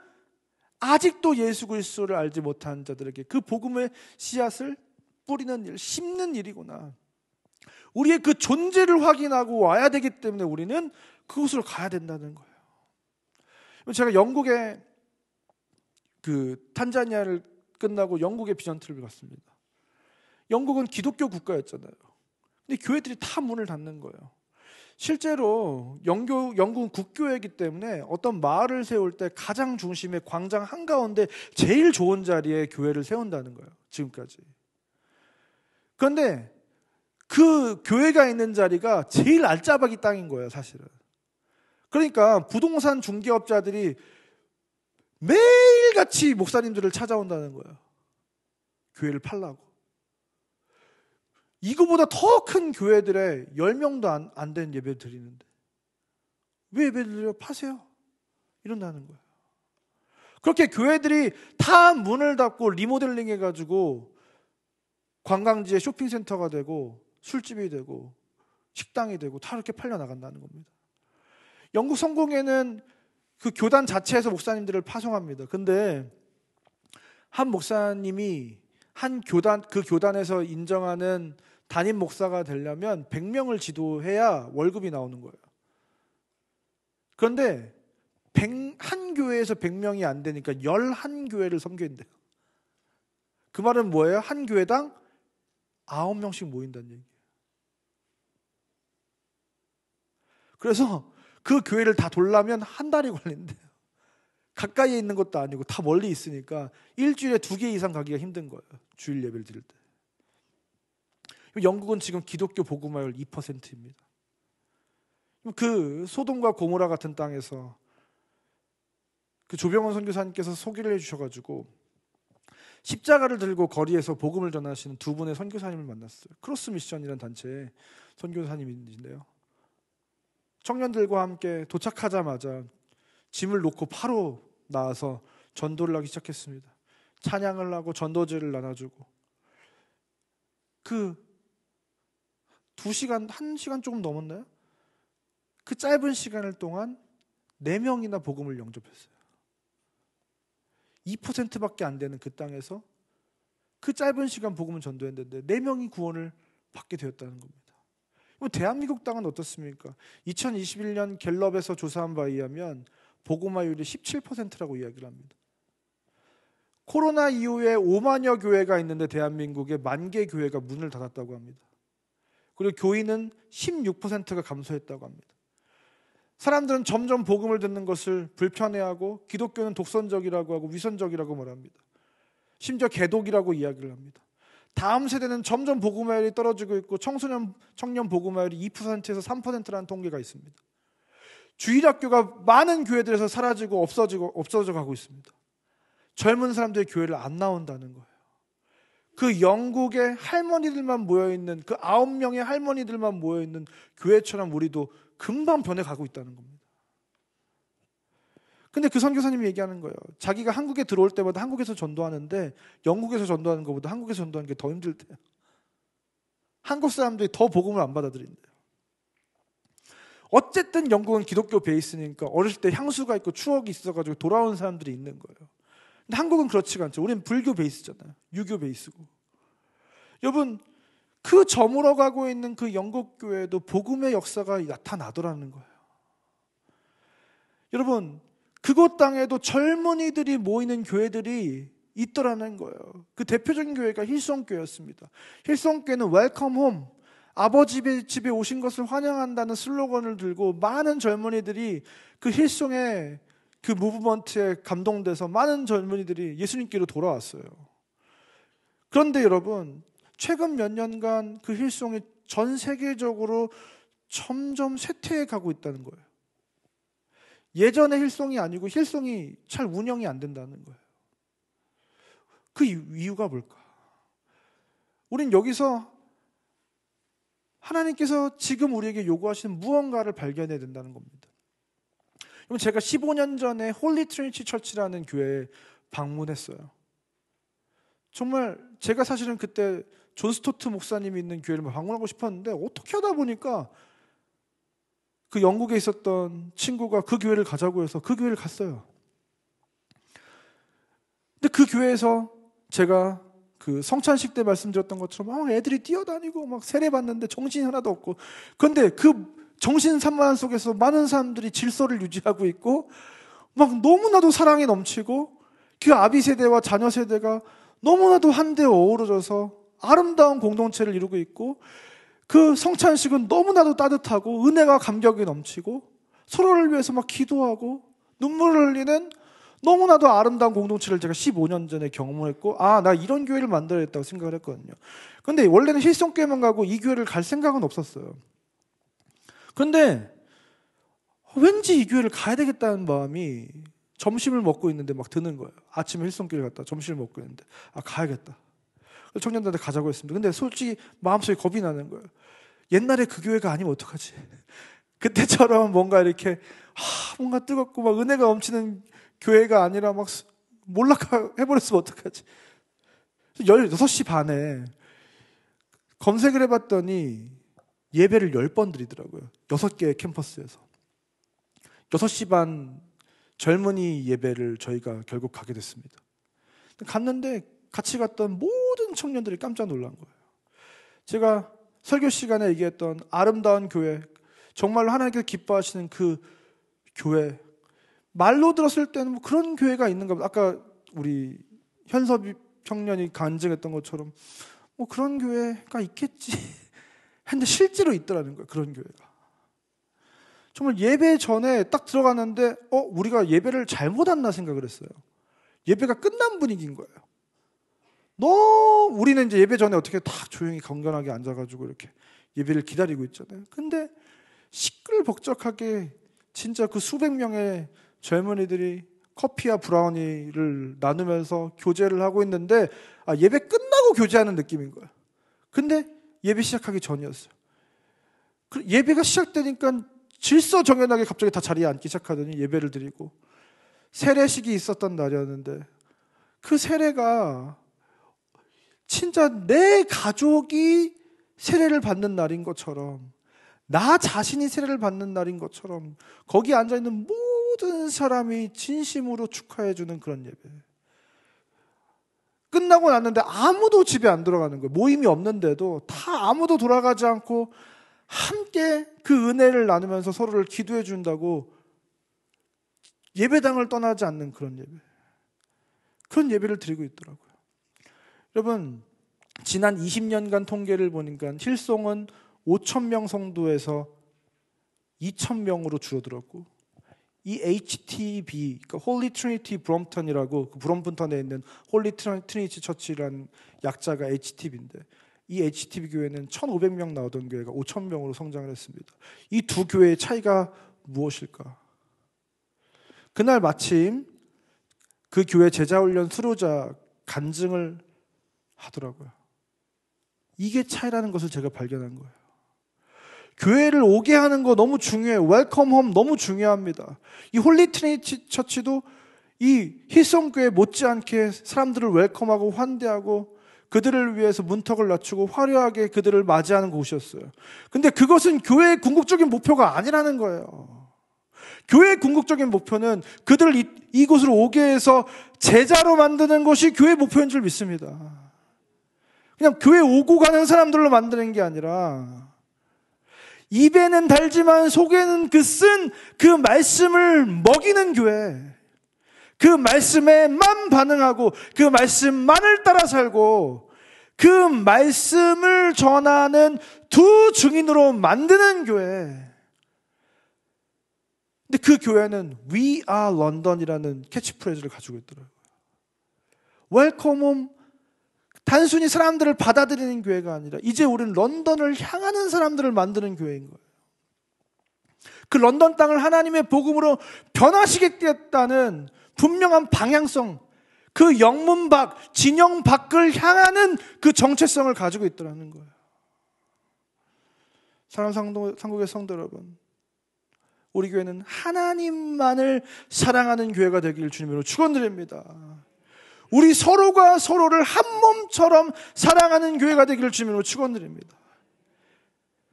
아직도 예수 그리스도를 알지 못한 자들에게 그 복음의 씨앗을 뿌리는 일, 심는 일이구나. 우리의 그 존재를 확인하고 와야 되기 때문에 우리는 그곳으로 가야 된다는 거예요. 제가 영국에 그 탄자니아를 끝나고 영국의 비전 트를 갔습니다. 영국은 기독교 국가였잖아요. 근데 교회들이 다 문을 닫는 거예요. 실제로 영교, 영국은 국교회이기 때문에 어떤 마을을 세울 때 가장 중심의 광장 한가운데 제일 좋은 자리에 교회를 세운다는 거예요. 지금까지. 그런데 그 교회가 있는 자리가 제일 알짜박이 땅인 거예요, 사실은. 그러니까 부동산 중개업자들이 매일같이 목사님들을 찾아온다는 거예요. 교회를 팔라고. 이거보다 더 큰 교회들의 10명도 안, 안 된 예배 를 드리는데. 왜 예배 를 드려? 파세요. 이런다는 거예요. 그렇게 교회들이 다 문을 닫고 리모델링 해가지고 관광지에 쇼핑센터가 되고 술집이 되고 식당이 되고 다 이렇게 팔려나간다는 겁니다. 영국 성공회는 그 교단 자체에서 목사님들을 파송합니다. 근데 한 목사님이 한 교단 그 교단에서 인정하는 담임 목사가 되려면 100명을 지도해야 월급이 나오는 거예요. 그런데 100, 한 교회에서 100명이 안 되니까 11교회를 섬긴대요. 그 말은 뭐예요? 한 교회당 9명씩 모인다는 얘기예요. 그래서 그 교회를 다 돌라면 한 달이 걸린대요. 가까이에 있는 것도 아니고 다 멀리 있으니까 일주일에 두 개 이상 가기가 힘든 거예요. 주일 예배를 드릴 때. 영국은 지금 기독교 복음화율 2%입니다. 그 소돔과 고모라 같은 땅에서 그 조병원 선교사님께서 소개를 해주셔가지고 십자가를 들고 거리에서 복음을 전하시는 두 분의 선교사님을 만났어요. 크로스 미션이라는 단체의 선교사님이신데요. 청년들과 함께 도착하자마자 짐을 놓고 바로 나와서 전도를 하기 시작했습니다. 찬양을 하고 전도지를 나눠주고 그 두 시간 한 시간 조금 넘었나요? 그 짧은 시간을 동안 네 명이나 복음을 영접했어요. 2%밖에 안 되는 그 땅에서 그 짧은 시간 복음을 전도했는데 네 명이 구원을 받게 되었다는 겁니다. 대한민국 땅은 어떻습니까? 2021년 갤럽에서 조사한 바에 의하면 보고마율이 17%라고 이야기를 합니다. 코로나 이후에 5만여 교회가 있는데 대한민국에 만개 교회가 문을 닫았다고 합니다. 그리고 교인은 16%가 감소했다고 합니다. 사람들은 점점 복음을 듣는 것을 불편해하고 기독교는 독선적이라고 하고 위선적이라고 말합니다. 심지어 개독이라고 이야기를 합니다. 다음 세대는 점점 보급화율이 떨어지고 있고 청소년 청년 보급화율이 2%에서 3%라는 통계가 있습니다. 주일학교가 많은 교회들에서 사라지고 없어지고 없어져 가고 있습니다. 젊은 사람들이 교회를 안 나온다는 거예요. 그 영국의 할머니들만 모여 있는 그 아홉 명의 할머니들만 모여 있는 교회처럼 우리도 금방 변해 가고 있다는 겁니다. 근데 그 선교사님이 얘기하는 거예요. 자기가 한국에 들어올 때마다 한국에서 전도하는데 영국에서 전도하는 것보다 한국에서 전도하는 게 더 힘들대요. 한국 사람들이 더 복음을 안 받아들인대요. 어쨌든 영국은 기독교 베이스니까 어렸을 때 향수가 있고 추억이 있어가지고 돌아온 사람들이 있는 거예요. 근데 한국은 그렇지가 않죠. 우리는 불교 베이스잖아요. 유교 베이스고. 여러분 그 저물어 가고 있는 그 영국 교회도 복음의 역사가 나타나더라는 거예요. 여러분 그곳 땅에도 젊은이들이 모이는 교회들이 있더라는 거예요. 그 대표적인 교회가 힐성교였습니다. 힐성교는 웰컴 홈, 아버지 집에 오신 것을 환영한다는 슬로건을 들고 많은 젊은이들이 그 힐송의 그 무브먼트에 감동돼서 많은 젊은이들이 예수님께로 돌아왔어요. 그런데 여러분, 최근 몇 년간 그 힐송이 전 세계적으로 점점 쇠퇴해 가고 있다는 거예요. 예전의 힐송이 아니고 힐송이 잘 운영이 안 된다는 거예요. 그 이유가 뭘까? 우린 여기서 하나님께서 지금 우리에게 요구하시는 무언가를 발견해야 된다는 겁니다. 그럼 제가 15년 전에 홀리 트리니티 철치라는 교회에 방문했어요. 정말 제가 사실은 그때 존 스토트 목사님이 있는 교회를 방문하고 싶었는데 어떻게 하다 보니까 그 영국에 있었던 친구가 그 교회를 가자고 해서 그 교회를 갔어요. 근데 그 교회에서 제가 그 성찬식 때 말씀드렸던 것처럼 아, 애들이 뛰어다니고 막 세례 받는데 정신이 하나도 없고 근데 그 정신 산만한 속에서 많은 사람들이 질서를 유지하고 있고 막 너무나도 사랑이 넘치고 그 아비 세대와 자녀 세대가 너무나도 한데 어우러져서 아름다운 공동체를 이루고 있고 그 성찬식은 너무나도 따뜻하고 은혜가 감격이 넘치고 서로를 위해서 막 기도하고 눈물을 흘리는 너무나도 아름다운 공동체를 제가 15년 전에 경험 했고 아 나 이런 교회를 만들어야겠다고 생각을 했거든요. 근데 원래는 힐성교회만 가고 이 교회를 갈 생각은 없었어요. 근데 왠지 이 교회를 가야 되겠다는 마음이 점심을 먹고 있는데 막 드는 거예요. 아침에 힐송길회 갔다 점심을 먹고 있는데 아 가야겠다. 청년들한테 가자고 했습니다. 근데 솔직히 마음속에 겁이 나는 거예요. 옛날에 그 교회가 아니면 어떡하지? 그때처럼 뭔가 이렇게 하, 아, 뭔가 뜨겁고 막 은혜가 넘치는 교회가 아니라 막 몰락해버렸으면 어떡하지? 16시 반에 검색을 해봤더니 예배를 10번 드리더라고요. 6개의 캠퍼스에서. 6시 반 젊은이 예배를 저희가 결국 가게 됐습니다. 갔는데 같이 갔던 모든 청년들이 깜짝 놀란 거예요. 제가 설교 시간에 얘기했던 아름다운 교회, 정말로 하나님께서 기뻐하시는 그 교회, 말로 들었을 때는 뭐 그런 교회가 있는가 보다. 아까 우리 현섭 청년이 간증했던 것처럼 뭐 그런 교회가 있겠지. 근데 실제로 있더라는 거예요. 그런 교회가. 정말 예배 전에 딱 들어갔는데 어 우리가 예배를 잘못 왔나 생각을 했어요. 예배가 끝난 분위기인 거예요. 너무 우리는 이제 예배 전에 어떻게 다 조용히 건강하게 앉아가지고 이렇게 예배를 기다리고 있잖아요. 근데 시끌벅적하게 진짜 그 수백 명의 젊은이들이 커피와 브라우니를 나누면서 교제를 하고 있는데 아, 예배 끝나고 교제하는 느낌인 거야. 근데 예배 시작하기 전이었어요. 그 예배가 시작되니까 질서정연하게 갑자기 다 자리에 앉기 시작하더니 예배를 드리고 세례식이 있었던 날이었는데 그 세례가 진짜 내 가족이 세례를 받는 날인 것처럼 나 자신이 세례를 받는 날인 것처럼 거기 앉아 있는 모든 사람이 진심으로 축하해 주는 그런 예배. 끝나고 났는데 아무도 집에 안 들어가는 거예요. 모임이 없는데도 다 아무도 돌아가지 않고 함께 그 은혜를 나누면서 서로를 기도해 준다고 예배당을 떠나지 않는 그런 예배. 그런 예배를 드리고 있더라고요. 여러분 지난 20년간 통계를 보니까 실송은 5천 명정도에서 2천 명으로 줄어들었고 이 HTB, 그러니까 홀리 트리니티 브롬턴이라고 그 브롬턴에 있는 홀리 트리니티 처치라는 약자가 HTB인데 이 HTB 교회는 1,500명 나오던 교회가 5천명으로 성장을 했습니다. 이 두 교회의 차이가 무엇일까? 그날 마침 그 교회 제자훈련 수료자 간증을 하더라고요. 이게 차이라는 것을 제가 발견한 거예요. 교회를 오게 하는 거 너무 중요해요. 웰컴 홈 너무 중요합니다. 이 홀리 트리니티 처치도 이 희성교회 못지않게 사람들을 웰컴하고 환대하고 그들을 위해서 문턱을 낮추고 화려하게 그들을 맞이하는 곳이었어요. 근데 그것은 교회의 궁극적인 목표가 아니라는 거예요. 교회의 궁극적인 목표는 그들을 이, 이곳으로 오게 해서 제자로 만드는 것이 교회의 목표인 줄 믿습니다. 그냥 교회 오고 가는 사람들로 만드는 게 아니라 입에는 달지만 속에는 그 쓴그 그 말씀을 먹이는 교회. 그 말씀에만 반응하고 그 말씀만을 따라 살고 그 말씀을 전하는 두 증인으로 만드는 교회. 근데 그 교회는 We are London이라는 캐치프레즈를 이 가지고 있더라고요. Welcome home 단순히 사람들을 받아들이는 교회가 아니라 이제 우리는 런던을 향하는 사람들을 만드는 교회인 거예요. 그 런던 땅을 하나님의 복음으로 변화시키겠다는 분명한 방향성, 그 영문 밖, 진영 밖을 향하는 그 정체성을 가지고 있더라는 거예요. 사람 상국의 성도 여러분, 우리 교회는 하나님만을 사랑하는 교회가 되기를 주님으로 축원드립니다. 우리 서로가 서로를 한 몸처럼 사랑하는 교회가 되기를 주님으로 축원드립니다.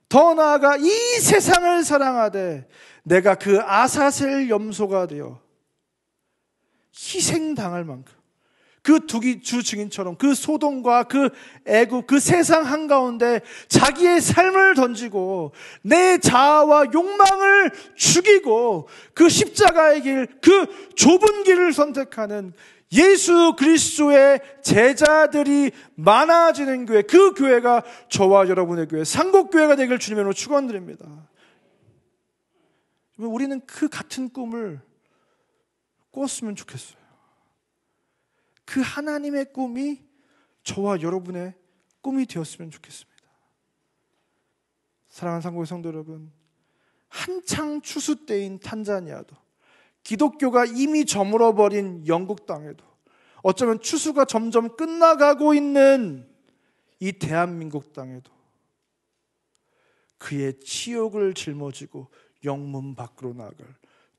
더 나아가 이 세상을 사랑하되 내가 그 아사셀 염소가 되어 희생당할 만큼 그 두기 주 증인처럼 그 소동과 그 애국 그 세상 한가운데 자기의 삶을 던지고 내 자아와 욕망을 죽이고 그 십자가의 길 그 좁은 길을 선택하는 예수 그리스도의 제자들이 많아지는 교회, 그 교회가 저와 여러분의 교회, 상국교회가되기를주님으로 축원드립니다. 우리는 그 같은 꿈을 꾸었으면 좋겠어요. 그 하나님의 꿈이 저와 여러분의 꿈이 되었으면 좋겠습니다. 사랑하는 상고의 성도 여러분, 한창 추수 때인 탄자니아도 기독교가 이미 저물어버린 영국 땅에도 어쩌면 추수가 점점 끝나가고 있는 이 대한민국 땅에도 그의 치욕을 짊어지고 영문 밖으로 나아갈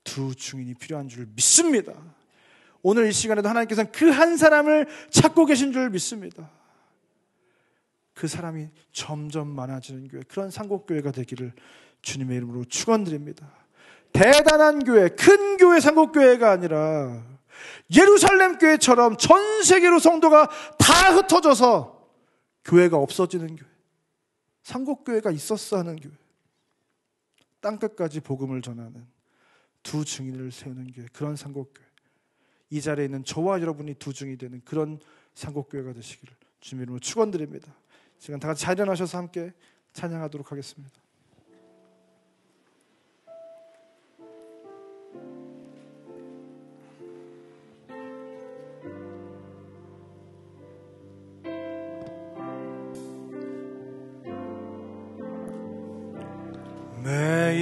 두 증인이 필요한 줄 믿습니다. 오늘 이 시간에도 하나님께서는 그 한 사람을 찾고 계신 줄 믿습니다. 그 사람이 점점 많아지는 교회, 그런 상곡교회가 되기를 주님의 이름으로 축원드립니다. 대단한 교회, 큰 교회, 삼국교회가 아니라 예루살렘 교회처럼 전 세계로 성도가 다 흩어져서 교회가 없어지는 교회, 삼국교회가 있었어 하는 교회, 땅끝까지 복음을 전하는 두 증인을 세우는 교회, 그런 삼국교회. 이 자리에 있는 저와 여러분이 두 증이 되는 그런 삼국교회가 되시기를 주민으로 축원드립니다. 지금 다 같이 자련하셔서 함께 찬양하도록 하겠습니다.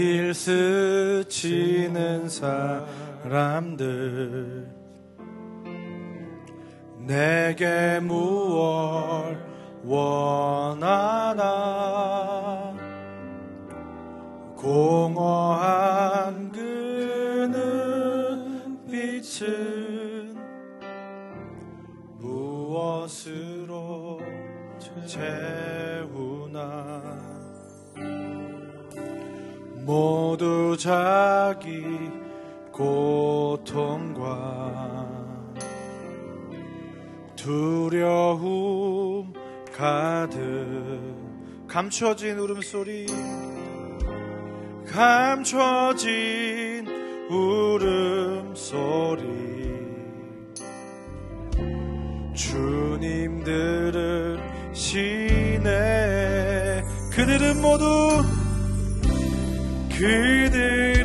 매일 스치는 사람들 내게 무엇 원하나 공허한 그는 빛은 무엇으로 채 모두 자기 고통과 두려움 가득 감춰진 울음소리 감춰진 울음소리 주님들을 시내 그들은 모두 Hear did.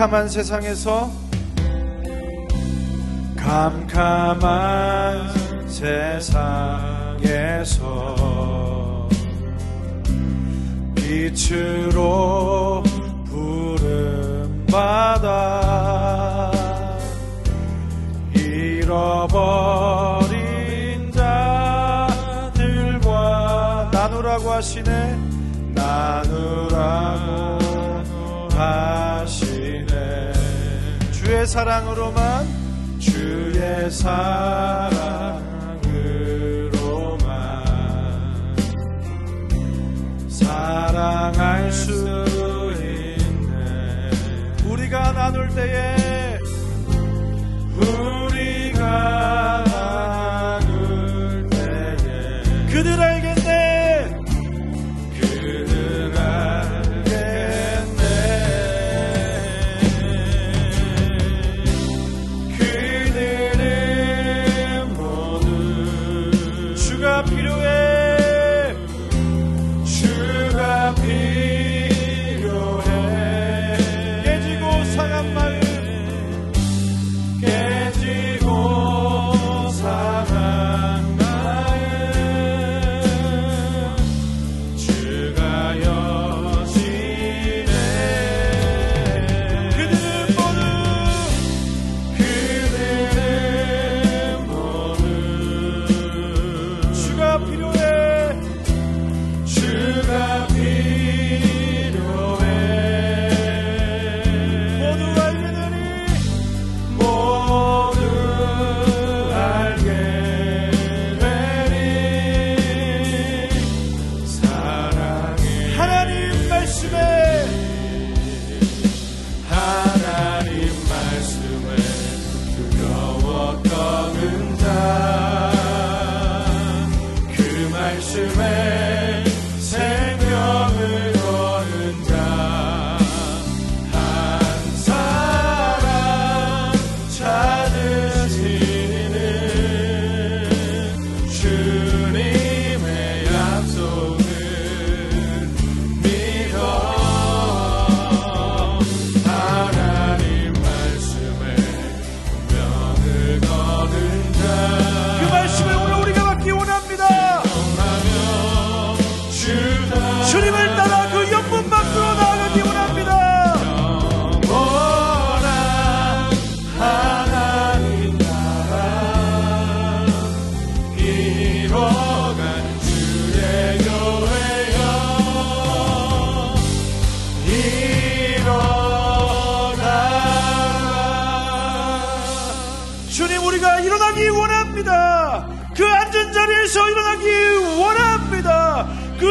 캄캄한 세상에서 캄캄한 세상에서 빛으로 부름 받아 잃어버린 자들과 나누라고 하시네 나누라고 하시네 주의 사랑으로만 주의 사랑으로만 사랑할 수 있네 우리가 나눌 때에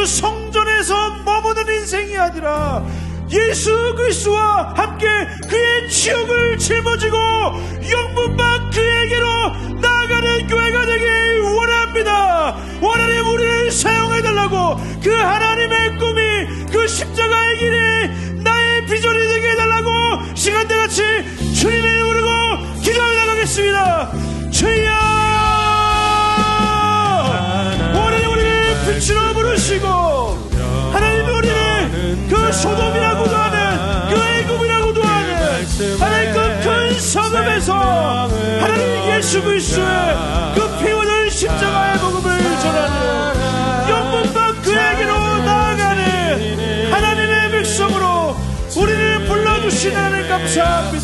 그 성전에서 머무는 인생이 아니라 예수 그리스와 함께 그의 치욕을 짊어지고 영분만 그에게로 나아가는 교회가 되길 원합니다. 원하는 우리를 사용해달라고 그 하나님의 꿈이 그 십자가의 길이 나의 비전이 되게 해달라고 시간대같이 주님의 이름 으로 기도해 나가겠습니다. 주여 원하는 우리를 빛으로 주시고 하나님 우리를 그 소돔이라고도 하는 그 애굽이라고도 하는 하나님 그 큰 성읍에서 하나님 예수 그리스도의 그 피워진 십자가의 복음을 전하는 영분과 그에게로 나아가는 하나님의 백성으로 우리를 불러주신 하나님 감사합니다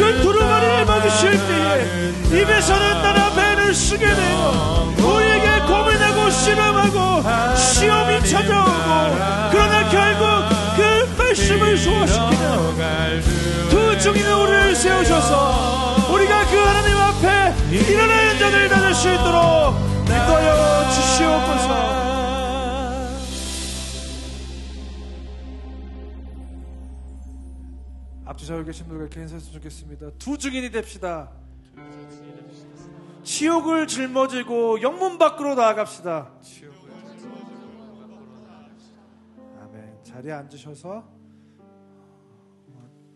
그 두루마리를 막으실 때에 입에서는 따라 배를 쓰게 되어 우리에게 고민하고 실험하고 시험이 찾아오고 그러나 결국 그 말씀을 소화시키는 두 중인의 우리를 세우셔서 우리가 그 하나님 앞에 일어나는 자들 받을 수 있도록 저우에 계신 분들 이렇게 인사했으 좋겠습니다. 두 증인이 됩시다. 치욕을 짊어지고 영문 밖으로 나아갑시다. 아멘. 자리에 앉으셔서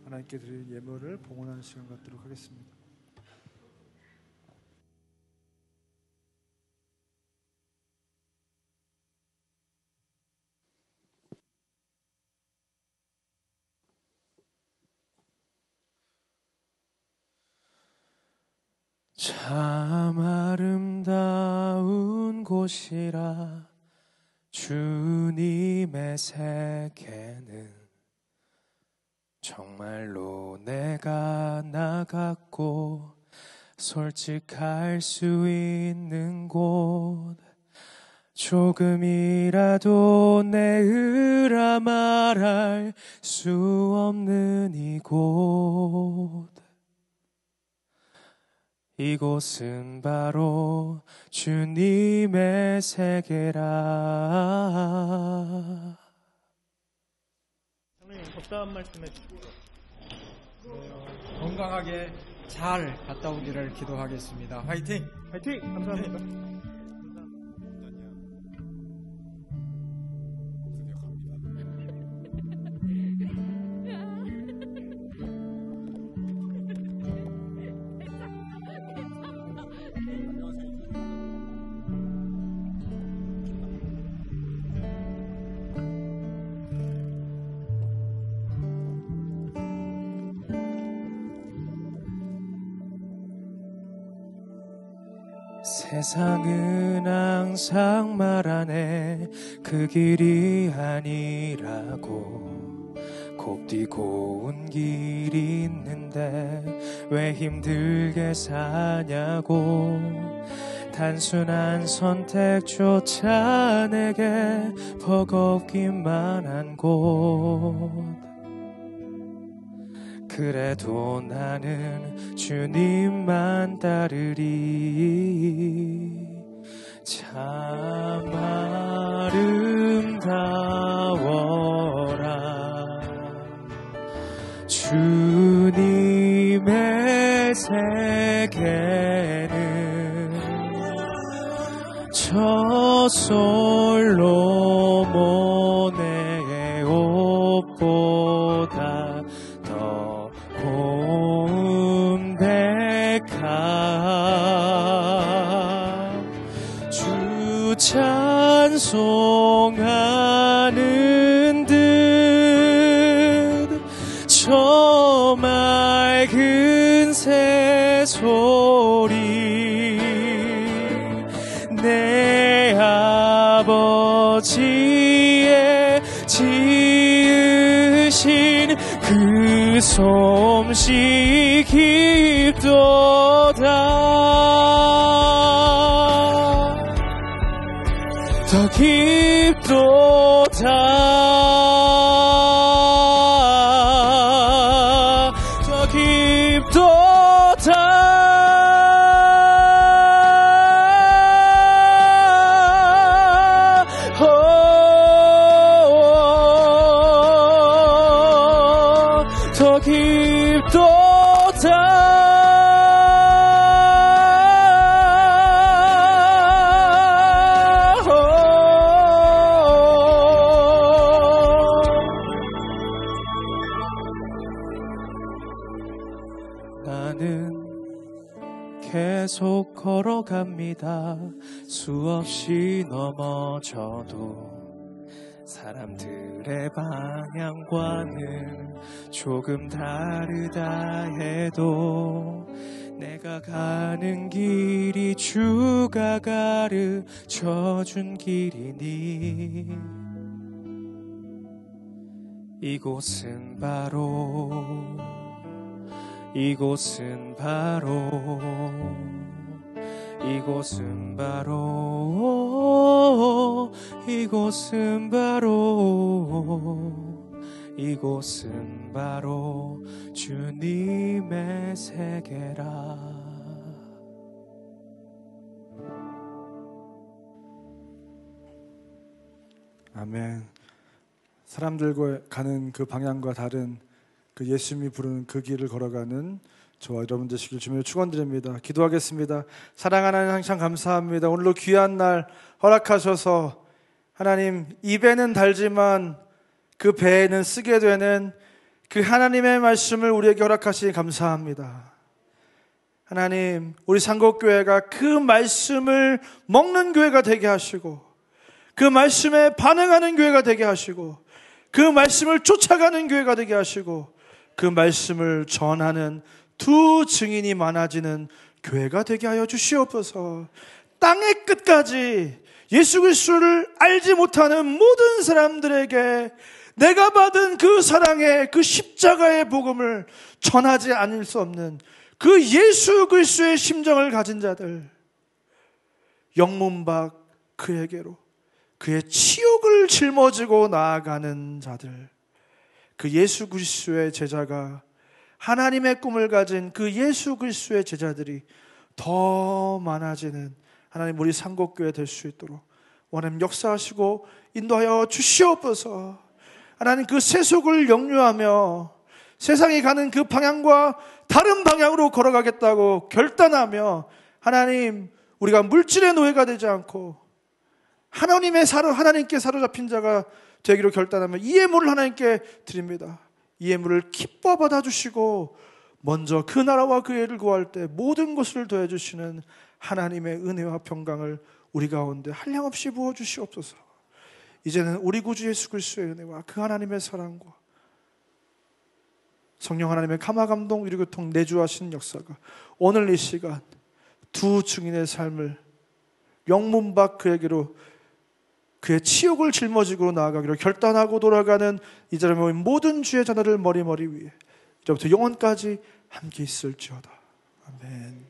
하나님께 드릴 예물을 봉헌하는 시간 갖도록 하겠습니다. 참 아름다운 곳이라 주님의 세계는 정말로 내가 나갔고 솔직할 수 있는 곳 조금이라도 내 의라 말할 수 없는 이곳 이곳은 바로 주님의 세계라. 장로님 적당한 말씀해 주십시오. 건강하게 잘 갔다 오기를 기도하겠습니다. 화이팅! 화이팅! 감사합니다. 네. 세상은 항상 말하네 그 길이 아니라고 곱디고 온 길이 있는데 왜 힘들게 사냐고 단순한 선택조차 내게 버겁기만 한곳 그래도 나는 주님만 따르리 참 아름다워라 주님의 세계는 저 솔로 찬송하는 듯저 맑은 새소리 내 아버지의 지으신 그 솜씨 봅니다. 수없이 넘어져도 사람들의 방향과는 조금 다르다 해도 내가 가는 길이 주가 가르쳐 준 길이니 이곳은 바로 이곳은 바로 이곳은 바로 이곳은 바로 이곳은 바로 주님의 세계라 아멘. 사람들과 가는 그 방향과 다른 그 예수님이 부르는 그 길을 걸어가는 저와 여러분 되시길 주며 축원드립니다. 기도하겠습니다. 사랑하는 항상 감사합니다. 오늘로 귀한 날 허락하셔서 하나님 입에는 달지만 그 배에는 쓰게 되는 그 하나님의 말씀을 우리에게 허락하시니 감사합니다. 하나님, 우리 상곡교회가 그 말씀을 먹는 교회가 되게 하시고, 그 말씀에 반응하는 교회가 되게 하시고, 그 말씀을 쫓아가는 교회가 되게 하시고, 그 말씀을 전하는 두 증인이 많아지는 교회가 되게 하여 주시옵소서. 땅의 끝까지 예수 그리스도를 알지 못하는 모든 사람들에게 내가 받은 그 사랑의 그 십자가의 복음을 전하지 않을 수 없는 그 예수 그리스도의 심정을 가진 자들 영문박 그에게로 그의 치욕을 짊어지고 나아가는 자들 그 예수 그리스도의 제자가 하나님의 꿈을 가진 그 예수 그리스도의 제자들이 더 많아지는 하나님 우리 삼국교회될 수 있도록 원하님 역사하시고 인도하여 주시옵소서. 하나님 그 세속을 영유하며 세상이 가는 그 방향과 다른 방향으로 걸어가겠다고 결단하며 하나님 우리가 물질의 노예가 되지 않고 하나님의 사로 하나님께 사로잡힌 자가 되기로 결단하며 이 예물을 하나님께 드립니다. 이 예물을 기뻐 받아주시고 먼저 그 나라와 그 예를 구할 때 모든 것을 더해주시는 하나님의 은혜와 평강을 우리 가운데 한량없이 부어주시옵소서. 이제는 우리 구주 예수 그리스의 은혜와 그 하나님의 사랑과 성령 하나님의 감화 감동 유리교통 내주하신 역사가 오늘 이 시간 두 증인의 삶을 영문 밖 그에게로 그의 치욕을 짊어지고 나아가기로 결단하고 돌아가는 이 사람의 모든 주의 자녀를 머리머리 위에 이제부터 영원까지 함께 있을지어다. 아멘.